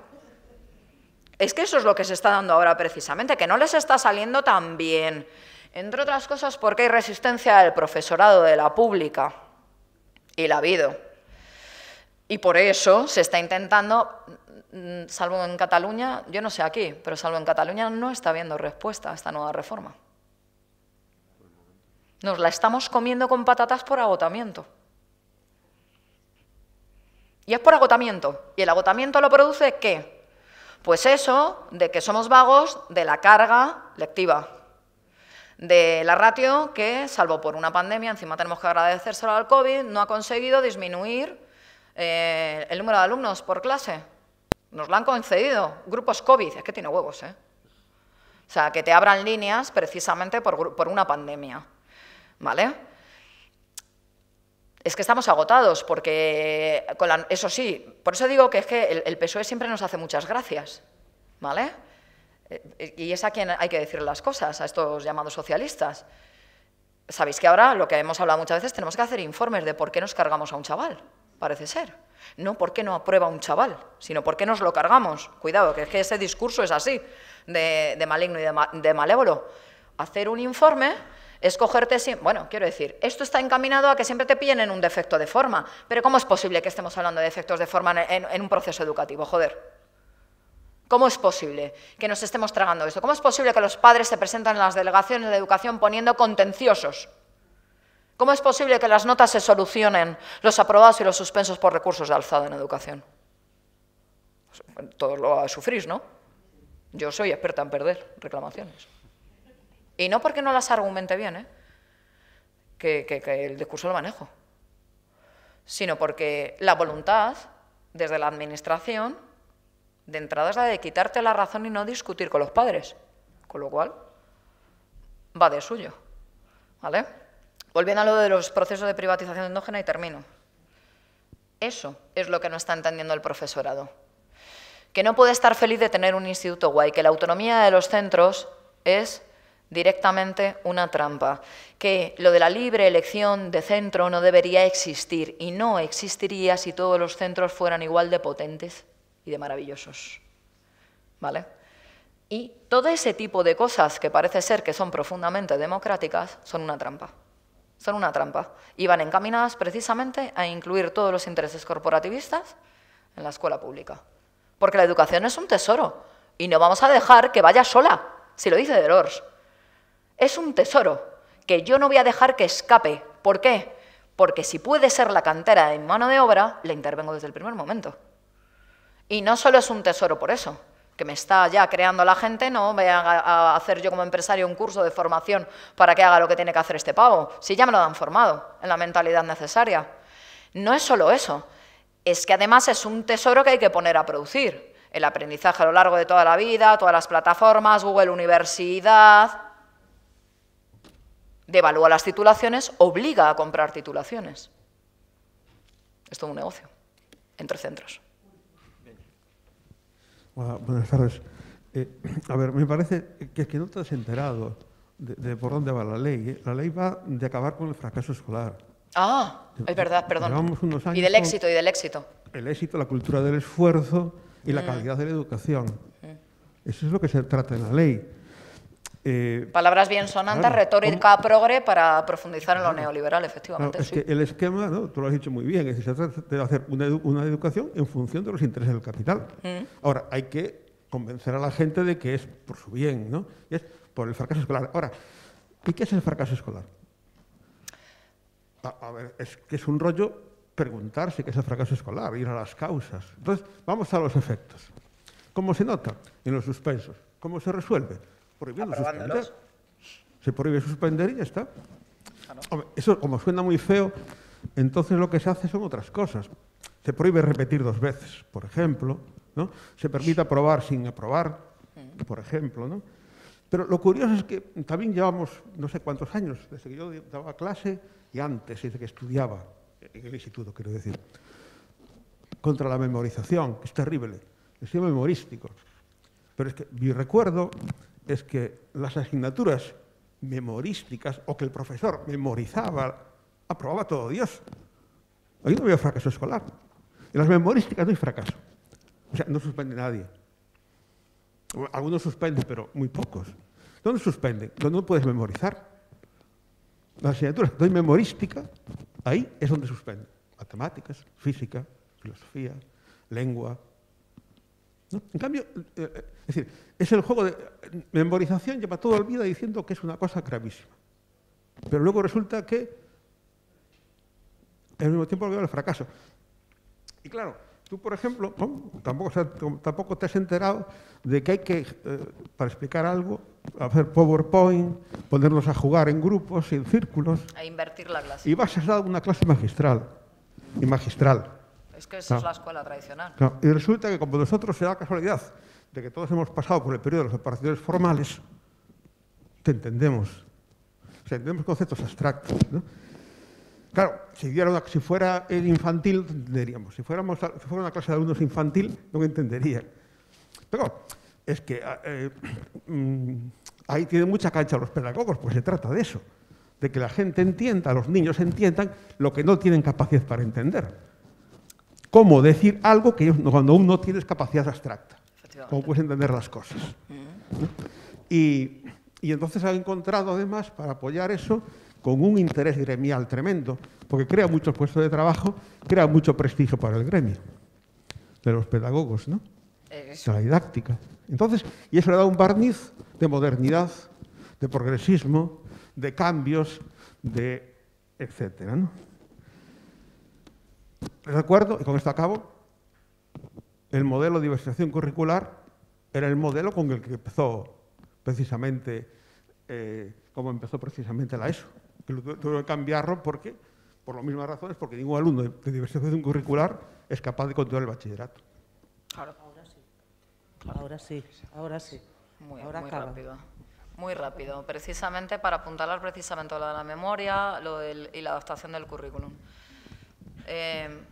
Es que eso es lo que se está dando ahora precisamente, que no les está saliendo tan bien. Entre otras cosas porque hay resistencia del profesorado de la pública. Y la ha habido. Y por eso se está intentando, mm, salvo en Cataluña, yo no sé aquí, pero salvo en Cataluña no está habiendo respuesta a esta nueva reforma. Nos la estamos comiendo con patatas por agotamiento. Y es por agotamiento. ¿Y el agotamiento lo produce qué? Pues eso de que somos vagos de la carga lectiva, de la ratio que, salvo por una pandemia, encima tenemos que agradecérselo al COVID, no ha conseguido disminuir eh, el número de alumnos por clase. Nos lo han concedido. Grupos COVID, es que tiene huevos, ¿eh? O sea, que te abran líneas precisamente por, por una pandemia, ¿vale? es que estamos agotados, porque con eso sí, por eso digo que es que el, PSOE siempre nos hace muchas gracias, ¿vale? Eh, y es a quien hay que decir las cosas, a estos llamados socialistas. Sabéis que ahora, lo que hemos hablado muchas veces, tenemos que hacer informes de por qué nos cargamos a un chaval, parece ser. No por qué no aprueba un chaval, sino por qué nos lo cargamos. Cuidado, que es que ese discurso es así, de, maligno y de, de malévolo. Hacer un informe Escogerte, sin... Bueno, quiero decir, esto está encaminado a que siempre te pillen en un defecto de forma, pero ¿cómo es posible que estemos hablando de defectos de forma en, un proceso educativo? Joder. ¿Cómo es posible que nos estemos tragando esto? ¿Cómo es posible que los padres se presentan en las delegaciones de educación poniendo contenciosos? ¿Cómo es posible que las notas se solucionen, los aprobados y los suspensos por recursos de alzada en educación? Todos lo sufrir, ¿no? Yo soy experta en perder reclamaciones. Y no porque no las argumente bien, ¿eh? que, que, el discurso lo manejo, sino porque la voluntad desde la administración de entrada es la de quitarte la razón y no discutir con los padres, con lo cual va de suyo. ¿Vale? Volviendo a lo de los procesos de privatización endógena y termino. Eso es lo que no está entendiendo el profesorado. Que no puede estar feliz de tener un instituto guay, que la autonomía de los centros es directamente una trampa, que lo de la libre elección de centro no debería existir y no existiría si todos los centros fueran igual de potentes y de maravillosos. ¿Vale? Y todo ese tipo de cosas que parece ser que son profundamente democráticas son una trampa. Son una trampa. Y van encaminadas precisamente a incluir todos los intereses corporativistas en la escuela pública. Porque la educación es un tesoro y no vamos a dejar que vaya sola, si lo dice Delors es un tesoro que yo no voy a dejar que escape. ¿Por qué? Porque si puede ser la cantera en mano de obra, le intervengo desde el primer momento. Y no solo es un tesoro por eso, que me está ya creando la gente, no voy a, hacer yo como empresario un curso de formación para que haga lo que tiene que hacer este pavo, si ya me lo han formado en la mentalidad necesaria. No es solo eso, es que además es un tesoro que hay que poner a producir. El aprendizaje a lo largo de toda la vida, todas las plataformas, Google Universidad, devalúa las titulaciones, obliga a comprar titulaciones. Es todo un negocio entre centros. buenas tardes. Eh, a ver, me parece que, que no te has enterado de, por dónde va la ley. ¿eh? La ley va de acabar con el fracaso escolar. Ah, es verdad, perdón. y del éxito, y del éxito. El éxito, la cultura del esfuerzo y la mm. calidad de la educación. Mm. Eso es lo que se trata en la ley. Eh, Palabras bien sonantes, retórica progre para profundizar en lo neoliberal, efectivamente. el esquema, tú lo has dicho muy bien, es que se trata de hacer una, educación en función de los intereses del capital. Mm. Ahora, hay que convencer a la gente de que es por su bien, ¿no? es por el fracaso escolar. Ahora, ¿y qué es el fracaso escolar? A, ver, es que es un rollo preguntarse qué es el fracaso escolar, ir a las causas. Entonces, vamos a los efectos. ¿Cómo se nota en los suspensos? ¿Cómo se resuelve? Ah, se prohíbe suspender y ya está. Ah, eso, como suena muy feo, entonces lo que se hace son otras cosas. Se prohíbe repetir dos veces, por ejemplo. Se permite aprobar sin aprobar, mm. por ejemplo. Pero lo curioso es que también llevamos no sé cuántos años, desde que yo daba clase y antes, desde que estudiaba en el instituto, quiero decir, contra la memorización, es terrible, les sistema memorístico. Pero es que mi recuerdo es que las asignaturas memorísticas o que el profesor memorizaba, aprobaba todo Dios. Ahí no había fracaso escolar. En las memorísticas no hay fracaso. O sea, no suspende nadie. Algunos suspenden, pero muy pocos. ¿Dónde suspenden? Donde no puedes memorizar. Las asignaturas doy memorística, ahí es donde suspende Matemáticas, física, filosofía, lengua, en cambio, eh, eh, es decir, es el juego de eh, memorización, lleva todo el vida diciendo que es una cosa gravísima. Pero luego resulta que al mismo tiempo veo el fracaso. Y claro, tú, por ejemplo, tampoco, tampoco te has enterado de que hay que, para explicar algo, hacer PowerPoint, ponernos a jugar en grupos, en círculos. A invertir la clase. Y vas a dar una clase magistral. Y magistral. Es que esa es la escuela tradicional. Y resulta que como nosotros se da casualidad de que todos hemos pasado por el periodo de las operaciones formales, te entendemos. O sea, entendemos conceptos abstractos. Claro, si, si fuera el infantil, entenderíamos. Si, fuéramos fuera una clase de alumnos infantil, no entendería. Pero es que ah, eh, mm, ahí tiene mucha cancha los pedagogos, pues se trata de eso, de que la gente entienda, los niños entiendan lo que no tienen capacidad para entender cómo decir algo que cuando uno no tienes capacidad abstracta, cómo puedes entender las cosas. Y, entonces ha encontrado además para apoyar eso con un interés gremial tremendo, porque crea muchos puestos de trabajo, crea mucho prestigio para el gremio, de los pedagogos, ¿no? Eh. la didáctica. Entonces, y eso le da un barniz de modernidad, de progresismo, de cambios, de etcétera, ¿no? Recuerdo, y con esto acabo, el modelo de diversificación curricular era el modelo con el que empezó precisamente, eh, como empezó precisamente la ESO. Que tuve que cambiarlo porque, por las mismas razones, porque ningún alumno de, diversificación curricular es capaz de continuar el bachillerato. Ahora sí. Ahora sí, Muy, rápido. Muy rápido, precisamente para apuntalar precisamente lo de la memoria y la adaptación del currículum. Em,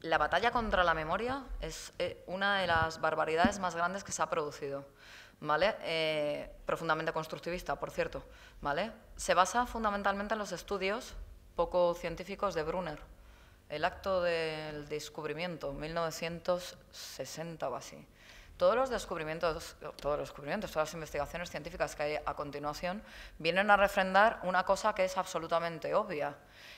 la batalla contra la memoria es eh, una de las barbaridades más grandes que se ha producido. ¿Vale? Eh, profundamente constructivista, por cierto, ¿vale? Se basa fundamentalmente en los estudios poco científicos de Brunner. El acto del descubrimiento, 1960 o así. Todos los descubrimientos, todos los descubrimientos, todas las investigaciones científicas que hay a continuación vienen a refrendar una cosa que es absolutamente obvia,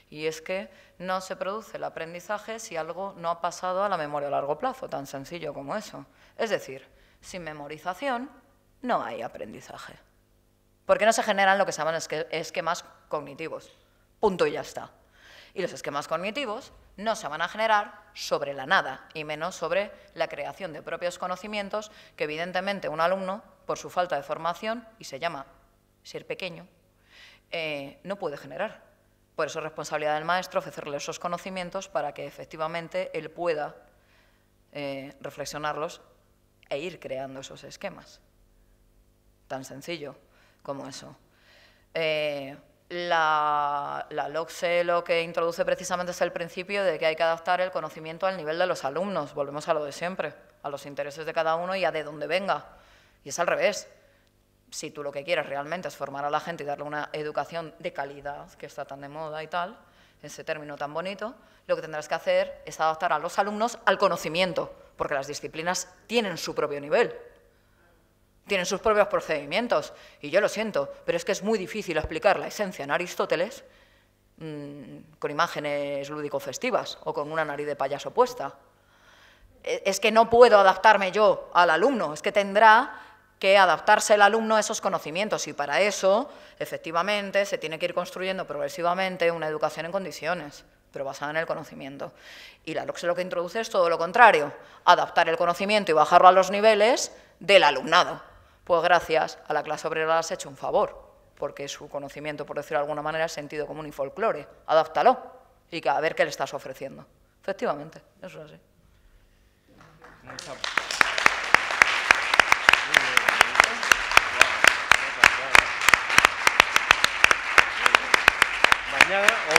y es que no se produce el aprendizaje si algo no ha pasado a la memoria a largo plazo, tan sencillo como eso. Es decir, sin memorización no hay aprendizaje. Porque no se generan lo que se llaman esquemas cognitivos. Punto y ya está. Y los esquemas cognitivos no se van a generar sobre la nada, y menos sobre la creación de propios conocimientos que evidentemente un alumno, por su falta de formación, y se llama ser pequeño, eh, no puede generar. Por eso es responsabilidad del maestro ofrecerle esos conocimientos para que efectivamente él pueda eh, reflexionarlos e ir creando esos esquemas. Tan sencillo como eso. Eh, la, la LOCSE lo que introduce precisamente es el principio de que hay que adaptar el conocimiento al nivel de los alumnos. Volvemos a lo de siempre, a los intereses de cada uno y a de dónde venga. Y es al revés si tú lo que quieres realmente es formar a la gente y darle una educación de calidad, que está tan de moda y tal, ese término tan bonito, lo que tendrás que hacer es adaptar a los alumnos al conocimiento, porque las disciplinas tienen su propio nivel, tienen sus propios procedimientos. Y yo lo siento, pero es que es muy difícil explicar la esencia en Aristóteles mm, con imágenes lúdico-festivas o con una nariz de payaso puesta. E, es que no puedo adaptarme yo al alumno, es que tendrá que adaptarse el alumno a esos conocimientos y para eso, efectivamente, se tiene que ir construyendo progresivamente una educación en condiciones, pero basada en el conocimiento. Y la LOCSE lo que introduce es todo lo contrario, adaptar el conocimiento y bajarlo a los niveles del alumnado. Pues gracias a la clase obrera has hecho un favor, porque su conocimiento, por decirlo de alguna manera, es sentido común y folclore. Adáptalo y a ver qué le estás ofreciendo. Efectivamente, eso es así. Yeah.